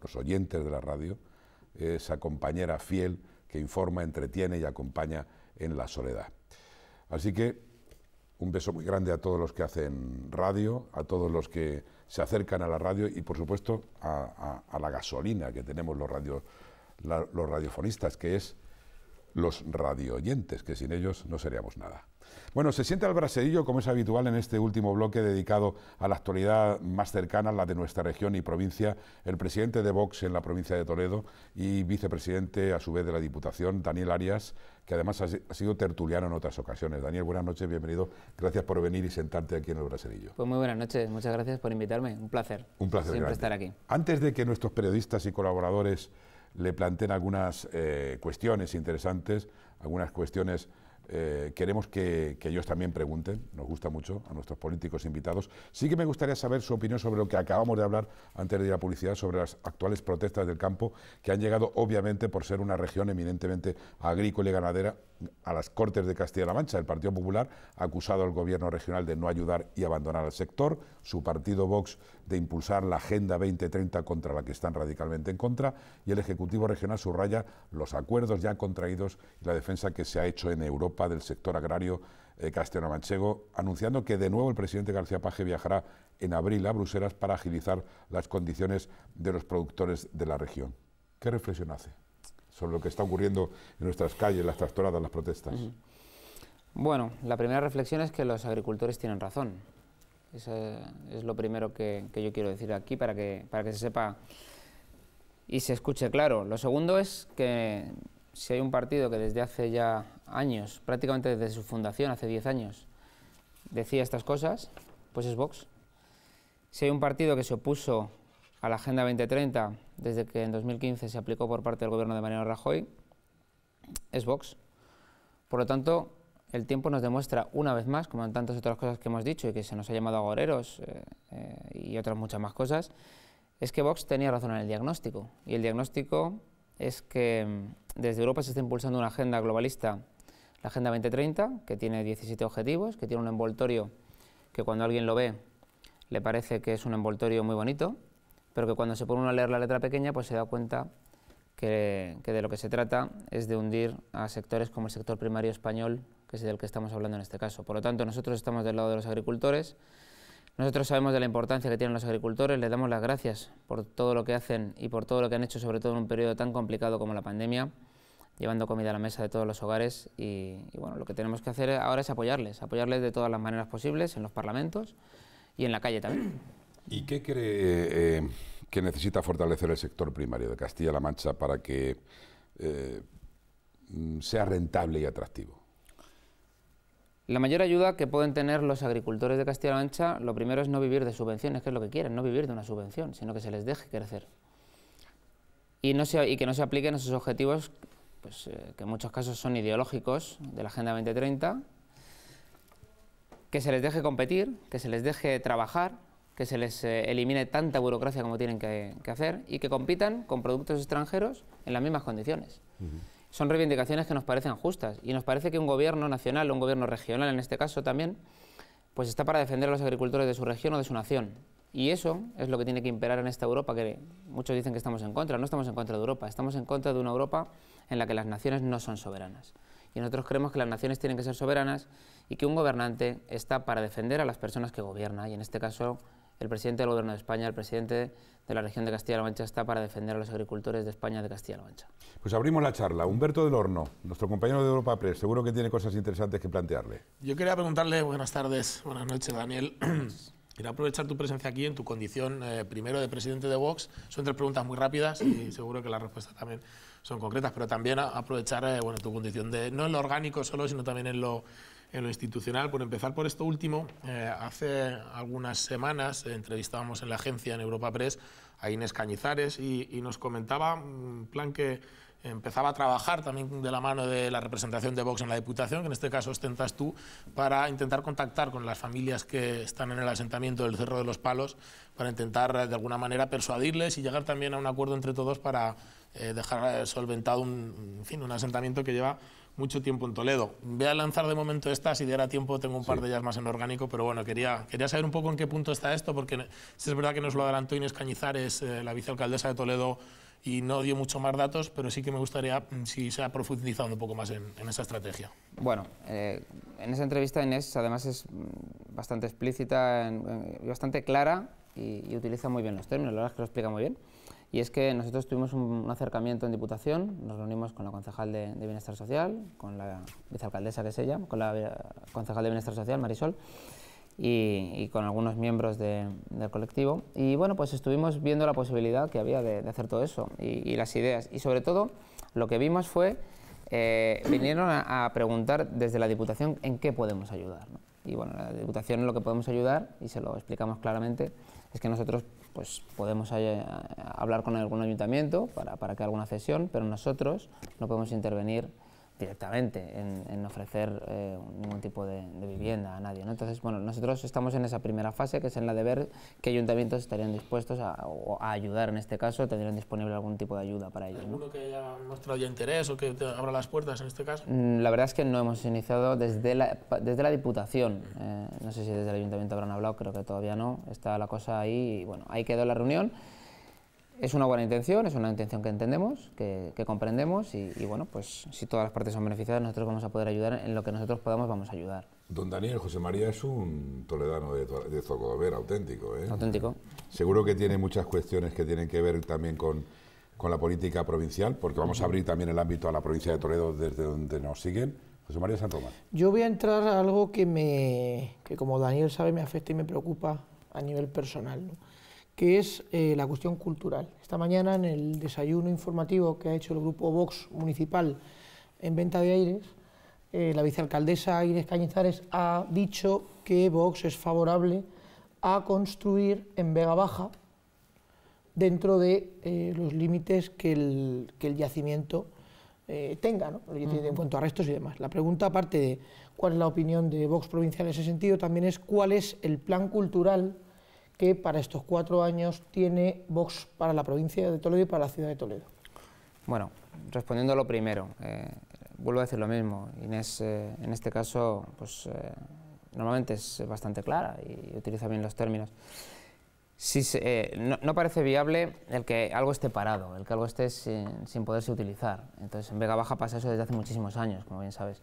los oyentes de la radio, esa compañera fiel que informa, entretiene y acompaña en la soledad. Así que un beso muy grande a todos los que hacen radio, a todos los que se acercan a la radio y, por supuesto, a, la gasolina que tenemos los, radio, los radiofonistas, que es los radiooyentes, que sin ellos no seríamos nada. Bueno, se siente al braserillo, como es habitual en este último bloque dedicado a la actualidad más cercana, la de nuestra región y provincia, el presidente de Vox en la provincia de Toledo y vicepresidente, a su vez, de la Diputación, Daniel Arias, que además ha sido tertuliano en otras ocasiones. Daniel, buenas noches, bienvenido. Gracias por venir y sentarte aquí en el Braserillo. Pues muy buenas noches, muchas gracias por invitarme. Un placer. Siempre estar aquí. Antes de que nuestros periodistas y colaboradores le planteen algunas eh, cuestiones interesantes, algunas cuestiones eh, queremos que, que, ellos también pregunten, nos gusta mucho a nuestros políticos invitados. Sí que me gustaría saber su opinión sobre lo que acabamos de hablar antes de ir a publicidad, sobre las actuales protestas del campo, que han llegado obviamente por ser una región eminentemente agrícola y ganadera a las Cortes de Castilla-La Mancha. El Partido Popular ha acusado al gobierno regional de no ayudar y abandonar al sector, su partido Vox de impulsar la Agenda 2030 contra la que están radicalmente en contra y el Ejecutivo Regional subraya los acuerdos ya contraídos y la defensa que se ha hecho en Europa del sector agrario eh, castellano-manchego, anunciando que de nuevo el presidente García Paje viajará en abril a Bruselas para agilizar las condiciones de los productores de la región. ¿Qué reflexión hace sobre lo que está ocurriendo en nuestras calles, las tractoradas, las protestas? Bueno, la primera reflexión es que los agricultores tienen razón. Eso eh, es lo primero que, yo quiero decir aquí para que, para que se sepa y se escuche claro. Lo segundo es que si hay un partido que desde hace ya años, prácticamente desde su fundación, hace 10 años, decía estas cosas, pues es Vox. Si hay un partido que se opuso a la Agenda 2030 desde que en 2015 se aplicó por parte del gobierno de Mariano Rajoy, es Vox. Por lo tanto, el tiempo nos demuestra una vez más, como en tantas otras cosas que hemos dicho y que se nos ha llamado agoreros eh, eh, y otras muchas más cosas, es que Vox tenía razón en el diagnóstico. Y el diagnóstico es que mm, desde Europa se está impulsando una agenda globalista la Agenda 2030, que tiene 17 objetivos, que tiene un envoltorio que cuando alguien lo ve le parece que es un envoltorio muy bonito, pero que cuando se pone uno a leer la letra pequeña, pues se da cuenta que, que, de lo que se trata es de hundir a sectores como el sector primario español, que es del que estamos hablando en este caso. Por lo tanto, nosotros estamos del lado de los agricultores, nosotros sabemos de la importancia que tienen los agricultores, les damos las gracias por todo lo que hacen y por todo lo que han hecho, sobre todo en un periodo tan complicado como la pandemia llevando comida a la mesa de todos los hogares y, bueno, lo que tenemos que hacer ahora es apoyarles, apoyarles de todas las maneras posibles en los parlamentos y en la calle también. ¿Y qué cree eh, que necesita fortalecer el sector primario de Castilla-La Mancha para que eh, mm, sea rentable y atractivo? La mayor ayuda que pueden tener los agricultores de Castilla-La Mancha, lo primero es no vivir de subvenciones, que es lo que quieren, no vivir de una subvención, sino que se les deje crecer. Y, no y que no se apliquen esos objetivos pues, eh, que en muchos casos son ideológicos de la Agenda 2030, que se les deje competir, que se les deje trabajar, que se les eh, elimine tanta burocracia como tienen que, hacer y que compitan con productos extranjeros en las mismas condiciones. Son reivindicaciones que nos parecen justas y nos parece que un gobierno nacional, un gobierno regional en este caso también, pues está para defender a los agricultores de su región o de su nación. Y eso es lo que tiene que imperar en esta Europa que muchos dicen que estamos en contra. No estamos en contra de Europa, estamos en contra de una Europa en la que las naciones no son soberanas. Y nosotros creemos que las naciones tienen que ser soberanas y que un gobernante está para defender a las personas que gobierna. Y en este caso, el presidente del Gobierno de España, el presidente de la región de Castilla-La Mancha, está para defender a los agricultores de España de Castilla-La Mancha. Pues abrimos la charla. Humberto del Horno, nuestro compañero de Europa Press, seguro que tiene cosas interesantes que plantearle. Yo quería preguntarle, buenas tardes, buenas noches, Daniel. Quiero aprovechar tu presencia aquí en tu condición eh, primero de presidente de Vox. Son tres preguntas muy rápidas y seguro que las respuestas también son concretas, pero también aprovechar eh, tu condición de, no en lo orgánico solo, sino también en lo, institucional. Por empezar por esto último, eh, hace algunas semanas entrevistábamos en la agencia en Europa Press a Inés Cañizares y nos comentaba un plan que empezaba a trabajar también de la mano de la representación de Vox en la Diputación, que en este caso ostentas tú, para intentar contactar con las familias que están en el asentamiento del Cerro de los Palos, para intentar eh, de alguna manera persuadirles y llegar también a un acuerdo entre todos para eh, dejar eh, solventado un, fin, un asentamiento que lleva mucho tiempo en Toledo. Voy a lanzar de momento estas, si a tiempo tengo un par de ellas más en orgánico, pero bueno, quería, quería saber un poco en qué punto está esto, porque si es verdad que nos lo adelantó Inés Cañizares, la vicealcaldesa de Toledo, y no dio mucho más datos, pero sí que me gustaría mm, si se ha profundizado un poco más en, esa estrategia. Bueno, eh, en esa entrevista Inés además es mm, bastante explícita y bastante clara y, utiliza muy bien los términos, la verdad es que lo explica muy bien. Y es que nosotros tuvimos un, acercamiento en Diputación, nos reunimos con la concejal de, de Bienestar Social, con la vicealcaldesa que es ella, con la eh, concejal de Bienestar Social, Marisol, y, con algunos miembros del colectivo. Y bueno, pues estuvimos viendo la posibilidad que había de, hacer todo eso y, las ideas. Y sobre todo, lo que vimos fue, eh, vinieron a, preguntar desde la Diputación en qué podemos ayudar. Y bueno, la Diputación lo que podemos ayudar, y se lo explicamos claramente, es que nosotros pues podemos eh, hablar con algún ayuntamiento para, para que haga alguna cesión, pero nosotros no podemos intervenir directamente en, ofrecer eh, ningún tipo de, vivienda a nadie. ¿no? Entonces, bueno, nosotros estamos en esa primera fase, que es en la de ver qué ayuntamientos estarían dispuestos a, ayudar en este caso, tendrían disponible algún tipo de ayuda para ello. ¿Alguno que haya mostrado ya interés o que te abra las puertas en este caso? Mm, la verdad es que no hemos iniciado desde la, desde la Diputación, eh, no sé si desde el ayuntamiento habrán hablado, creo que todavía no, está la cosa ahí y bueno, ahí quedó la reunión es una buena intención, es una intención que entendemos, que, comprendemos y, bueno, pues si todas las partes son beneficiadas, nosotros vamos a poder ayudar en lo que nosotros podamos, vamos a ayudar. Don Daniel José María es un toledano de, de Zocodover auténtico, ¿eh? Auténtico. Seguro que tiene muchas cuestiones que tienen que ver también con, con la política provincial, porque vamos a abrir también el ámbito a la provincia de Toledo desde donde nos siguen. José María Santomar. Yo voy a entrar a algo que, me, que como Daniel sabe, me afecta y me preocupa a nivel personal. ¿no? que es eh, la cuestión cultural. Esta mañana, en el desayuno informativo que ha hecho el Grupo Vox Municipal en Venta de Aires, eh, la vicealcaldesa Aires Cañizares ha dicho que Vox es favorable a construir en Vega Baja, dentro de eh, los límites que el, yacimiento tenga, en cuanto a restos y demás. La pregunta, aparte de cuál es la opinión de Vox Provincial en ese sentido, también es cuál es el plan cultural que para estos cuatro años tiene Vox para la provincia de Toledo y para la ciudad de Toledo? Bueno, respondiendo a lo primero, eh, vuelvo a decir lo mismo. Inés, eh, en este caso, pues eh, normalmente es bastante clara y utiliza bien los términos. Si no, parece viable el que algo esté parado, el que algo esté sin, sin poderse utilizar. Entonces, en Vega Baja pasa eso desde hace muchísimos años, como bien sabes.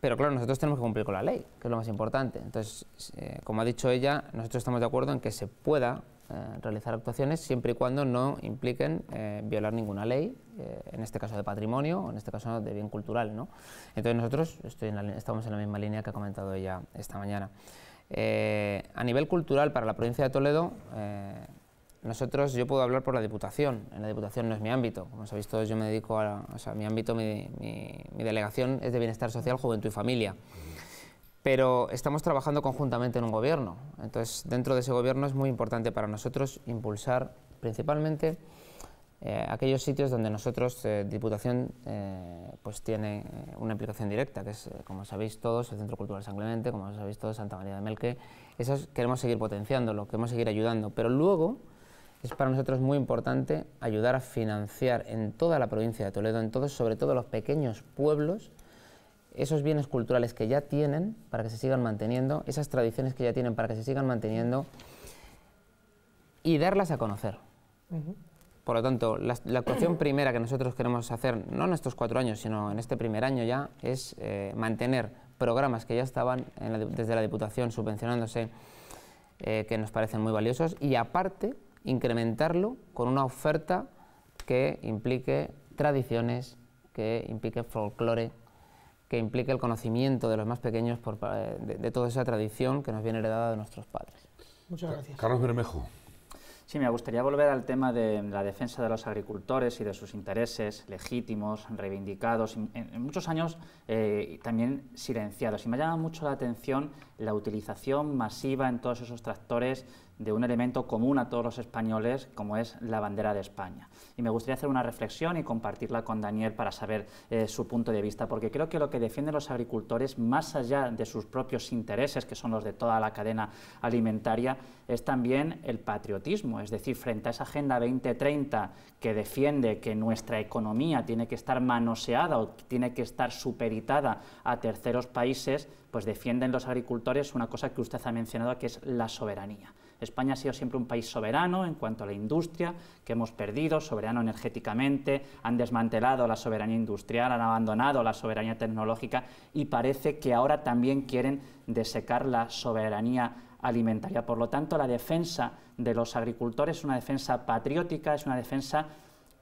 Pero claro, nosotros tenemos que cumplir con la ley, que es lo más importante. Entonces, eh, como ha dicho ella, nosotros estamos de acuerdo en que se pueda eh, realizar actuaciones siempre y cuando no impliquen eh, violar ninguna ley, en este caso de patrimonio o en este caso de bien cultural. ¿no? Entonces, nosotros estoy estamos en la misma línea que ha comentado ella esta mañana. a nivel cultural, para la provincia de Toledo, nosotros, yo puedo hablar por la Diputación, en la Diputación no es mi ámbito, como sabéis todos yo me dedico a, o sea, mi ámbito, mi, delegación es de Bienestar Social, Juventud y Familia, pero estamos trabajando conjuntamente en un gobierno, entonces dentro de ese gobierno es muy importante para nosotros impulsar principalmente eh, aquellos sitios donde nosotros, eh, Diputación, eh, pues tiene una implicación directa, que es, como sabéis todos, el Centro Cultural San Clemente, como sabéis todos, Santa María de Melque, esas queremos seguir potenciando, lo queremos seguir ayudando, pero luego es para nosotros muy importante ayudar a financiar en toda la provincia de Toledo, en todos, sobre todo los pequeños pueblos, esos bienes culturales que ya tienen para que se sigan manteniendo, esas tradiciones que ya tienen para que se sigan manteniendo y darlas a conocer. Por lo tanto, la, actuación primera que nosotros queremos hacer, no en estos cuatro años, sino en este primer año ya, es eh, mantener programas que ya estaban desde la Diputación subvencionándose, eh, que nos parecen muy valiosos, y aparte incrementarlo con una oferta que implique tradiciones, que implique folclore, que implique el conocimiento de los más pequeños de, toda esa tradición que nos viene heredada de nuestros padres. Muchas gracias. Carlos Bermejo. Sí, me gustaría volver al tema de la defensa de los agricultores y de sus intereses legítimos, reivindicados, en, muchos años eh, también silenciados. Y me llama mucho la atención la utilización masiva en todos esos tractores de un elemento común a todos los españoles, como es la bandera de España. Y me gustaría hacer una reflexión y compartirla con Daniel para saber eh, su punto de vista, porque creo que lo que defienden los agricultores, más allá de sus propios intereses, que son los de toda la cadena alimentaria, es también el patriotismo. Es decir, frente a esa Agenda 2030 que defiende que nuestra economía tiene que estar manoseada o tiene que estar superitada a terceros países, pues defienden los agricultores una cosa que usted ha mencionado, que es la soberanía. España ha sido siempre un país soberano en cuanto a la industria, que hemos perdido, soberano energéticamente, han desmantelado la soberanía industrial, han abandonado la soberanía tecnológica y parece que ahora también quieren desecar la soberanía alimentaria. Por lo tanto, la defensa de los agricultores es una defensa patriótica, es una defensa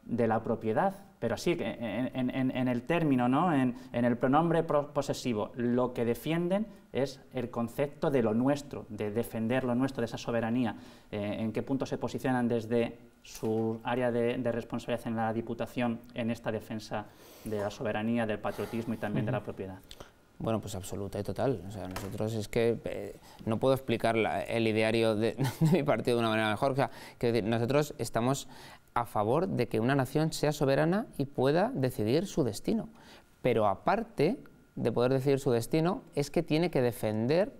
de la propiedad, pero sí, en, en, el término, ¿no? en, el pronombre posesivo, lo que defienden es el concepto de lo nuestro, de defender lo nuestro, de esa soberanía, eh, en qué punto se posicionan desde su área de, responsabilidad en la Diputación en esta defensa de la soberanía, del patriotismo y también de la propiedad. Bueno, pues absoluta y total. sea, nosotros es que eh, no puedo explicar el ideario de, mi partido de una manera mejor. O sea, que nosotros estamos a favor de que una nación sea soberana y pueda decidir su destino. Pero aparte de poder decidir su destino, es que tiene que defender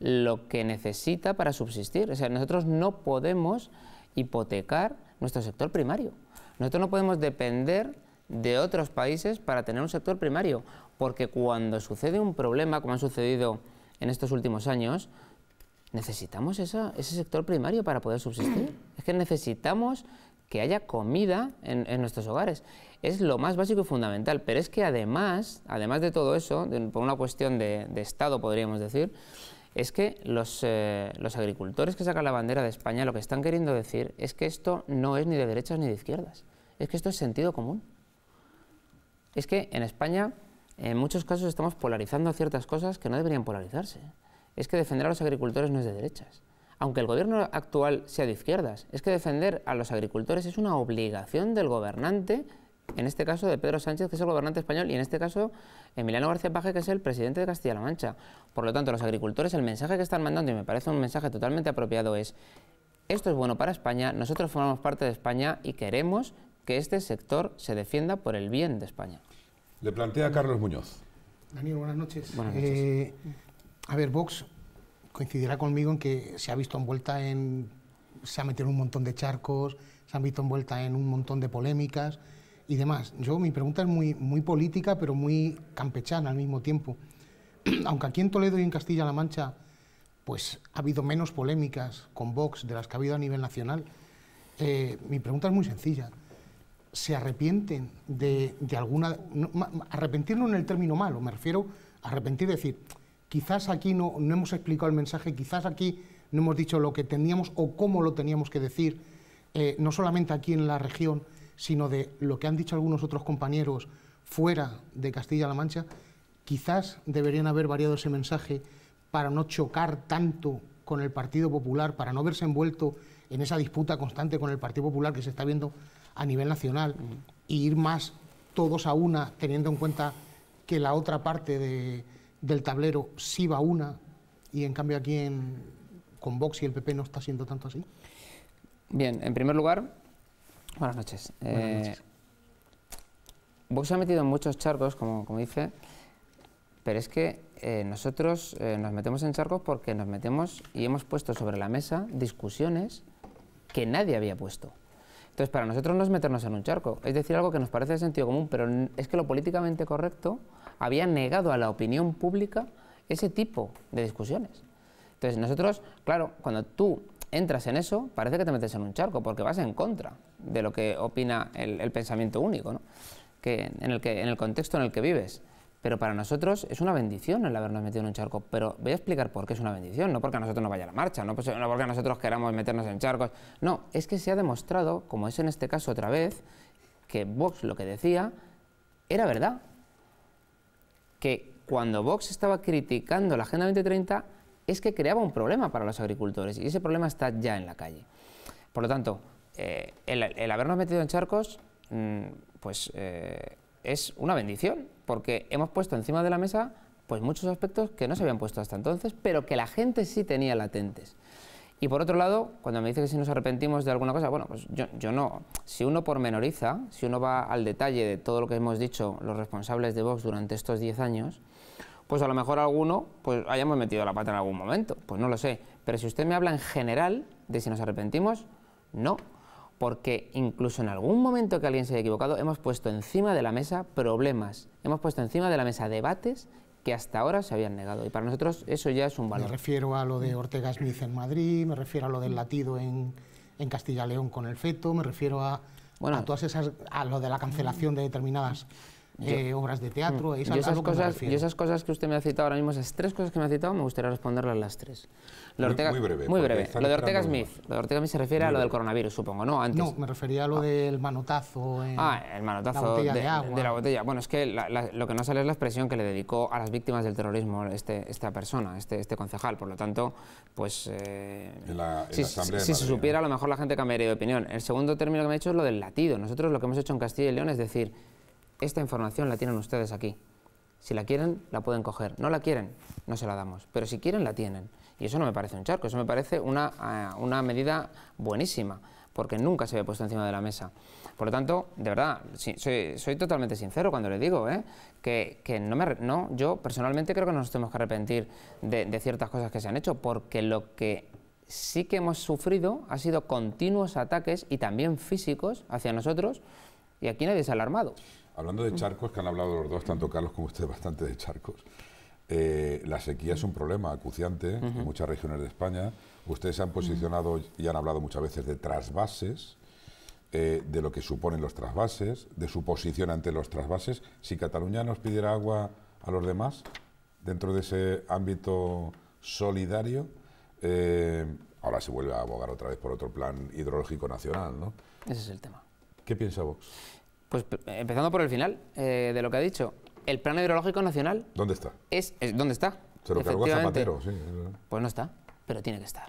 lo que necesita para subsistir. O sea, nosotros no podemos hipotecar nuestro sector primario. Nosotros no podemos depender de otros países para tener un sector primario, porque cuando sucede un problema, como ha sucedido en estos últimos años, necesitamos ese sector primario para poder subsistir. es que necesitamos que haya comida en, nuestros hogares. Es lo más básico y fundamental, pero es que además, además de todo eso, por una cuestión de, Estado, podríamos decir, es que los, eh, los agricultores que sacan la bandera de España lo que están queriendo decir es que esto no es ni de derechas ni de izquierdas, es que esto es sentido común. Es que en España, en muchos casos, estamos polarizando ciertas cosas que no deberían polarizarse. Es que defender a los agricultores no es de derechas aunque el gobierno actual sea de izquierdas. Es que defender a los agricultores es una obligación del gobernante, en este caso de Pedro Sánchez, que es el gobernante español, y en este caso Emiliano García Paje, que es el presidente de Castilla-La Mancha. Por lo tanto, los agricultores, el mensaje que están mandando, y me parece un mensaje totalmente apropiado, es esto es bueno para España, nosotros formamos parte de España y queremos que este sector se defienda por el bien de España. Le plantea Carlos Muñoz. Daniel, buenas noches. Buenas noches. Eh, a ver, Vox coincidirá conmigo en que se ha visto envuelta en, se ha metido en un montón de charcos, se han visto envuelta en un montón de polémicas y demás. Yo, mi pregunta es muy, muy política, pero muy campechana al mismo tiempo. Aunque aquí en Toledo y en Castilla-La Mancha, pues ha habido menos polémicas con Vox de las que ha habido a nivel nacional, eh, mi pregunta es muy sencilla. ¿Se arrepienten de, de alguna... No, arrepentirlo en el término malo, me refiero a arrepentir, decir, quizás aquí no, hemos explicado el mensaje, quizás aquí no hemos dicho lo que teníamos o cómo lo teníamos que decir, eh, no solamente aquí en la región, sino de lo que han dicho algunos otros compañeros fuera de Castilla-La Mancha, quizás deberían haber variado ese mensaje para no chocar tanto con el Partido Popular, para no verse envuelto en esa disputa constante con el Partido Popular que se está viendo a nivel nacional, e ir más todos a una, teniendo en cuenta que la otra parte de, del tablero si va una y en cambio aquí con Vox y el PP no está siendo tanto así? Bien, en primer lugar, buenas noches. Buenas eh, Vox se ha metido en muchos charcos, como, como dice, pero es que eh, nosotros eh, nos metemos en charcos porque nos metemos y hemos puesto sobre la mesa discusiones que nadie había puesto. Entonces, para nosotros no es meternos en un charco, es decir, algo que nos parece de sentido común, pero es que lo políticamente correcto había negado a la opinión pública ese tipo de discusiones. Entonces nosotros, claro, cuando tú entras en eso, parece que te metes en un charco, porque vas en contra de lo que opina el, pensamiento único, ¿no? que, en, el que, en el contexto en el que vives. Pero para nosotros es una bendición el habernos metido en un charco. Pero voy a explicar por qué es una bendición. No porque a nosotros nos vaya la marcha, no porque nosotros queramos meternos en charcos. No, es que se ha demostrado, como es en este caso otra vez, que Vox lo que decía era verdad que cuando Vox estaba criticando la Agenda 2030 es que creaba un problema para los agricultores y ese problema está ya en la calle. Por lo tanto, eh, el, habernos metido en charcos, mm, pues eh, es una bendición, porque hemos puesto encima de la mesa pues muchos aspectos que no se habían puesto hasta entonces, pero que la gente sí tenía latentes. Y por otro lado, cuando me dice que si nos arrepentimos de alguna cosa, bueno, pues yo, yo no. Si uno pormenoriza, si uno va al detalle de todo lo que hemos dicho los responsables de Vox durante estos 10 años, pues a lo mejor alguno pues hayamos metido la pata en algún momento, pues no lo sé. Pero si usted me habla en general de si nos arrepentimos, no. Porque incluso en algún momento que alguien se haya equivocado, hemos puesto encima de la mesa problemas, hemos puesto encima de la mesa debates que hasta ahora se habían negado. Y para nosotros eso ya es un valor. Me refiero a lo de Ortega Smith en Madrid, me refiero a lo del latido en, en Castilla-León con el feto, me refiero a, todas esas, a lo de la cancelación de determinadas eh, obras de teatro. Mm. ...y esas cosas, y esas cosas que usted me ha citado ahora mismo, esas tres cosas que me ha citado, me gustaría responderlas las tres. Lo muy, Ortega, muy, breve. Lo de Ortega Smith. Lo de Ortega Smith se refiere a lo del coronavirus, supongo, ¿no? Antes. No, me refería a lo ah. del manotazo. ah, el manotazo la botella de, agua. la botella. Bueno, es que lo que no sale es la expresión que le dedicó a las víctimas del terrorismo este, esta persona, este, este concejal. Por lo tanto, pues... Eh, la, si, se supiera, a lo mejor la gente cambiaría de opinión. El segundo término que me ha hecho es lo del latido. Nosotros lo que hemos hecho en Castilla y León es decir esta información la tienen ustedes aquí. Si la quieren, la pueden coger. No la quieren, no se la damos. Pero si quieren, la tienen. Y eso no me parece un charco, eso me parece una, eh, medida buenísima, porque nunca se había puesto encima de la mesa. Por lo tanto, de verdad, soy, totalmente sincero cuando le digo ¿eh? que, no, me, no yo personalmente creo que nos tenemos que arrepentir de, de ciertas cosas que se han hecho, porque lo que sí que hemos sufrido ha sido continuos ataques y también físicos hacia nosotros, y aquí nadie se ha alarmado. Hablando de charcos, que han hablado los dos, tanto Carlos como usted, bastante de charcos. Eh, la sequía es un problema acuciante en muchas regiones de España. Ustedes se han posicionado y han hablado muchas veces de trasvases, eh, de lo que suponen los trasvases, de su posición ante los trasvases. Si Cataluña nos pidiera agua a los demás, dentro de ese ámbito solidario, eh, ahora se vuelve a abogar otra vez por otro plan hidrológico nacional, ¿no? Ese es el tema. ¿Qué piensa Vox? Pues empezando por el final eh, de lo que ha dicho. El Plan Hidrológico Nacional. ¿Dónde está? Es, ¿Dónde está? Se lo cargó Zapatero, sí. Pues no está, pero tiene que estar.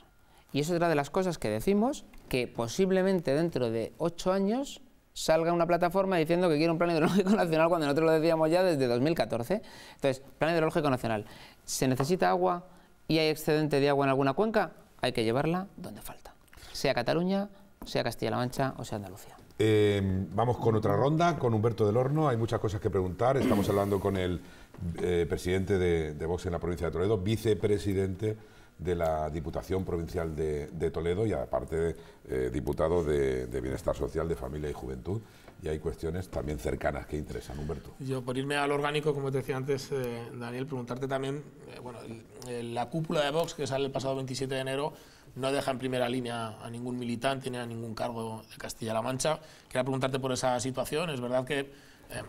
Y es otra de las cosas que decimos que posiblemente dentro de ocho años salga una plataforma diciendo que quiere un plan hidrológico nacional cuando nosotros lo decíamos ya desde 2014. Entonces, plan hidrológico nacional. ¿Se necesita agua y hay excedente de agua en alguna cuenca? Hay que llevarla donde falta, sea Cataluña, sea Castilla-La Mancha o sea Andalucía. Em, vamos con otra ronda, con Humberto del Horno. Hay muchas cosas que preguntar. Estamos hablando con el eh, presidente de, Vox en la provincia de Toledo, vicepresidente de la Diputación Provincial de, Toledo y aparte eh, diputado de, Bienestar Social, de Familia y Juventud. Y hay cuestiones también cercanas que interesan, Humberto. Yo, por irme al orgánico, como te decía antes, eh, Daniel, preguntarte también, bueno, la cúpula de Vox que sale el pasado 27 de enero no deja en primera línea a ningún militante ni a ningún cargo de Castilla-La Mancha. Quería preguntarte por esa situación. Es verdad que eh,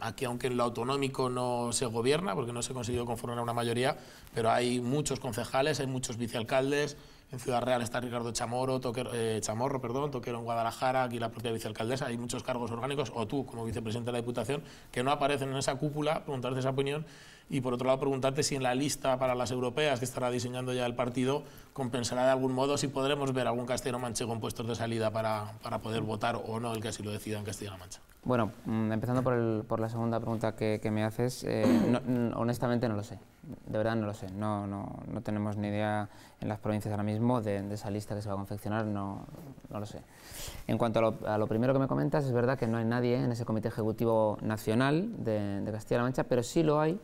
aquí, aunque en lo autonómico no se gobierna, porque no se ha conseguido conformar una mayoría, pero hay muchos concejales, hay muchos vicealcaldes, en Ciudad Real está Ricardo Chamorro, toquero, eh, Chamorro, perdón, Toquero en Guadalajara, aquí la propia vicealcaldesa, hay muchos cargos orgánicos, o tú como vicepresidente de la Diputación, que no aparecen en esa cúpula, preguntarte esa opinión, y por otro lado preguntarte si en la lista para las europeas que estará diseñando ya el partido compensará de algún modo si podremos ver algún castellano manchego en puestos de salida para, para poder votar o no el que así lo decida en Castilla-La Mancha. Bueno, mm, empezando por, la segunda pregunta que, me haces, eh, honestamente no lo sé, de verdad no lo sé, no, no, no tenemos ni idea en las provincias ahora mismo de, esa lista que se va a confeccionar, no, lo sé. En cuanto a lo, primero que me comentas, es verdad que no hay nadie en ese Comité Ejecutivo Nacional de, de Castilla-La Mancha, pero sí lo hay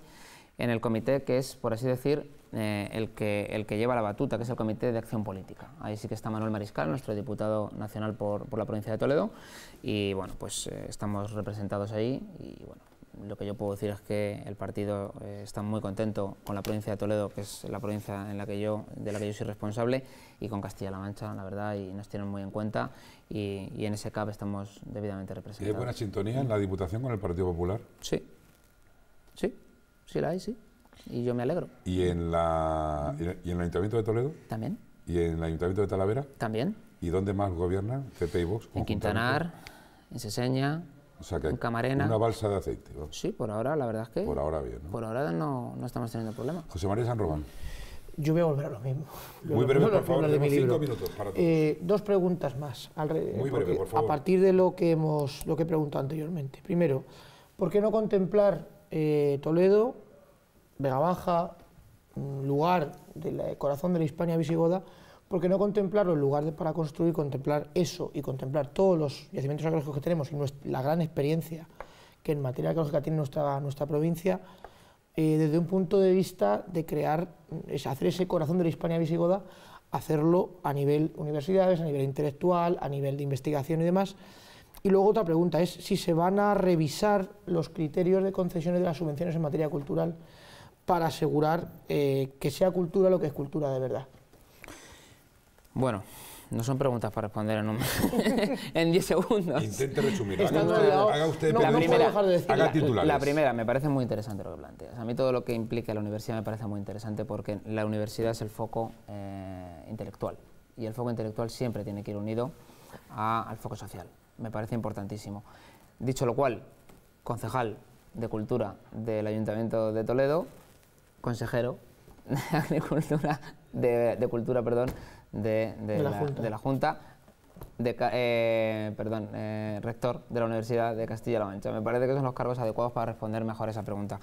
en el comité que es, por así decir, eh, el, que, el que lleva la batuta, que es el Comité de Acción Política. Ahí sí que está Manuel Mariscal, nuestro diputado nacional por, la provincia de Toledo, y bueno, pues eh, estamos representados ahí y bueno, lo que yo puedo decir es que el partido eh, está muy contento con la provincia de Toledo, que es la provincia en la que yo, de la que yo soy responsable, y con Castilla-La Mancha, la verdad, y nos tienen muy en cuenta, y, y en ese CAP estamos debidamente representados. ¿Y hay buena sintonía en la Diputación con el Partido Popular? Sí, sí, sí la hay, sí y yo me alegro. ¿Y en, la, y en el Ayuntamiento de Toledo? También. ¿Y en el Ayuntamiento de Talavera? También. ¿Y dónde más gobierna CP En Quintanar, en Seseña, en Camarena. Una balsa de aceite. Sí, por ahora la verdad es que... Por ahora bien. Por ahora no, no estamos teniendo problemas. José María San Román. Yo voy a volver a lo mismo. Muy breve, por favor, cinco minutos para eh, dos preguntas más. Al Muy breve, por favor. A partir de lo que hemos, lo que he preguntado anteriormente. Primero, ¿por qué no contemplar eh, Toledo Vega Baja, lugar del corazón de la Hispania visigoda, porque no contemplarlo en lugar de para construir, contemplar eso y contemplar todos los yacimientos arqueológicos que tenemos y la gran experiencia que en materia arqueológica tiene nuestra, nuestra provincia, eh, desde un punto de vista de crear, hacer ese corazón de la Hispania visigoda, hacerlo a nivel universidades, a nivel intelectual, a nivel de investigación y demás. Y luego otra pregunta es si se van a revisar los criterios de concesiones de las subvenciones en materia cultural para asegurar eh, que sea cultura lo que es cultura de verdad? Bueno, no son preguntas para responder en, 10 segundos. Intente resumir. Haga usted, haga la, primera, la, primera, me parece muy interesante lo que planteas. A mí todo lo que implica la universidad me parece muy interesante porque la universidad es el foco eh, intelectual y el foco intelectual siempre tiene que ir unido al foco social. Me parece importantísimo. Dicho lo cual, concejal de Cultura del Ayuntamiento de Toledo, consejero de Agricultura, de, Cultura, perdón, de, la, junta. de eh, perdón, eh, rector de la Universidad de Castilla-La Mancha. Me parece que son los cargos adecuados para responder mejor esa pregunta.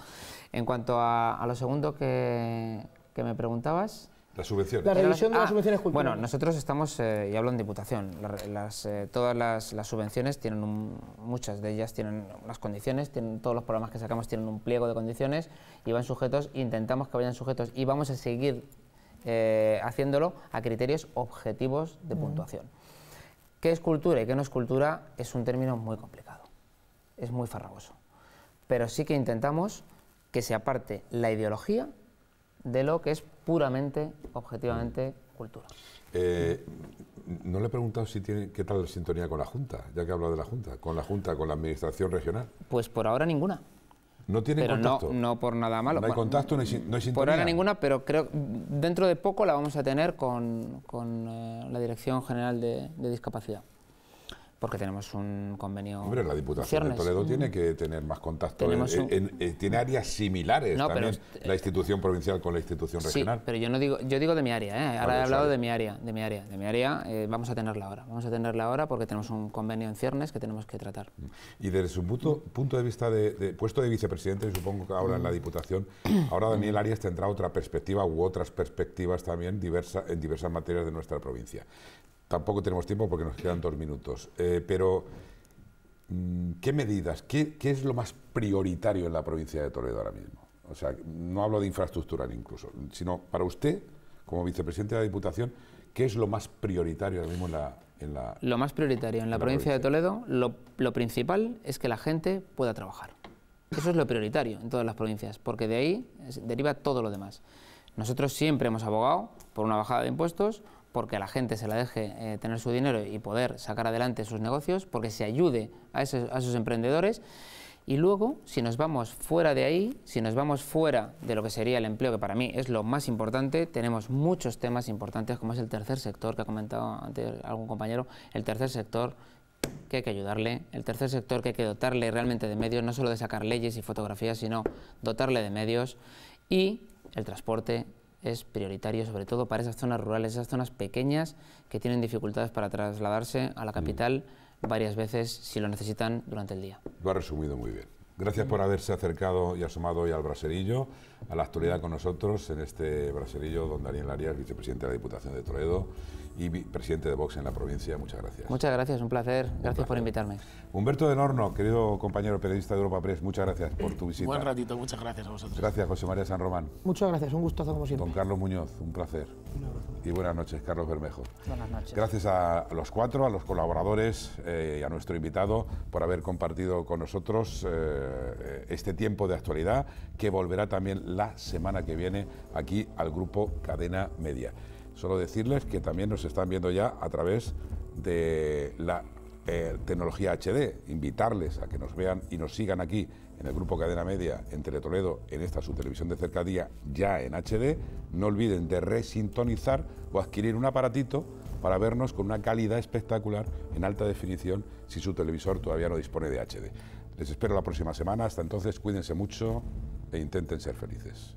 En cuanto a, a lo segundo que, que me preguntabas... La revisión de las ah, subvenciones culturales. Bueno, nosotros estamos, eh, y hablo en Diputación, eh, todas las, subvenciones tienen, un, muchas de ellas tienen unas condiciones, todos los programas que sacamos tienen un pliego de condiciones y van sujetos, intentamos que vayan sujetos y vamos a seguir eh, haciéndolo a criterios objetivos de puntuación. ¿Qué es cultura y qué no es cultura? Es un término muy complicado, es muy farragoso, pero sí que intentamos que se aparte la ideología de lo que es puramente, objetivamente, cultura. Eh, no le he preguntado si tiene, qué tal la sintonía con la Junta, ya que ha de la Junta, con la Junta, con la Administración Regional. Pues por ahora ninguna. No tiene contacto. No, por nada malo. No hay contacto, no hay, sintonía. Por ahora ninguna, pero creo dentro de poco la vamos a tener con, eh, la Dirección General de Discapacidad porque tenemos un convenio. Hombre, la Diputación de Toledo tiene que tener más contacto. tiene áreas similares también la institución provincial con la institución regional. Sí, pero yo no digo, yo digo de mi área, ¿eh? ahora he hablado de mi área, de mi área, de mi área eh, vamos a tenerla ahora, vamos a tenerla ahora porque tenemos un convenio en ciernes que tenemos que tratar. Y desde su punto, punto de vista de, puesto de vicepresidente, supongo que ahora en la mm. Diputación, ahora Daniel Arias tendrá otra perspectiva u otras perspectivas también diversa, en diversas materias de nuestra provincia. Tampoco tenemos tiempo porque nos quedan dos minutos. Eh, pero, mm, ¿qué medidas, qué, qué, es lo más prioritario en la provincia de Toledo ahora mismo? O sea, no hablo de infraestructura incluso, sino para usted, como vicepresidente de la Diputación, ¿qué es lo más prioritario ahora mismo en la... En la lo más prioritario en la, provincia, provincia, de Toledo, lo, lo principal es que la gente pueda trabajar. Eso es lo prioritario en todas las provincias, porque de ahí deriva todo lo demás. Nosotros siempre hemos abogado por una bajada de impuestos, porque la gente se la deje eh, tener su dinero y poder sacar adelante sus negocios, porque se ayude a esos, a esos emprendedores. Y luego, si nos vamos fuera de ahí, si nos vamos fuera de lo que sería el empleo, que para mí es lo más importante, tenemos muchos temas importantes, como es el tercer sector, que ha comentado antes algún compañero, el tercer sector que hay que ayudarle, el tercer sector que hay que dotarle realmente de medios, no solo de sacar leyes y fotografías, sino dotarle de medios, y el transporte, es prioritario, sobre todo para esas zonas rurales, esas zonas pequeñas que tienen dificultades para trasladarse a la mm. capital varias veces si lo necesitan durante el día. Lo ha resumido muy bien. Gracias por haberse acercado y asomado hoy al braserillo, a la actualidad con nosotros en este braserillo, don Daniel Arias, vicepresidente de la Diputación de Toledo y presidente de Vox en la provincia. Muchas gracias. Muchas gracias, un placer. gracias por invitarme. Humberto de Norno, querido compañero periodista de Europa Press, muchas gracias por tu visita. Buen ratito, muchas gracias a vosotros. Gracias, José María San Román. Muchas gracias, un gustazo como siempre. Don Carlos Muñoz, un placer. Y buenas noches, Carlos Bermejo. Buenas noches. Gracias a los cuatro, a los colaboradores eh, y a nuestro invitado por haber compartido con nosotros eh, eh, este tiempo de actualidad que volverá también la semana que viene aquí al grupo Cadena Media. Solo decirles que también nos están viendo ya a través de la eh, tecnología HD, invitarles a que nos vean y nos sigan aquí en el grupo Cadena Media en Teletoledo, en esta su televisión de cercadía ya en HD. No olviden de resintonizar o adquirir un aparatito para vernos con una calidad espectacular en alta definición si su televisor todavía no dispone de HD. Les espero la próxima semana. Hasta entonces, cuídense mucho e intenten ser felices.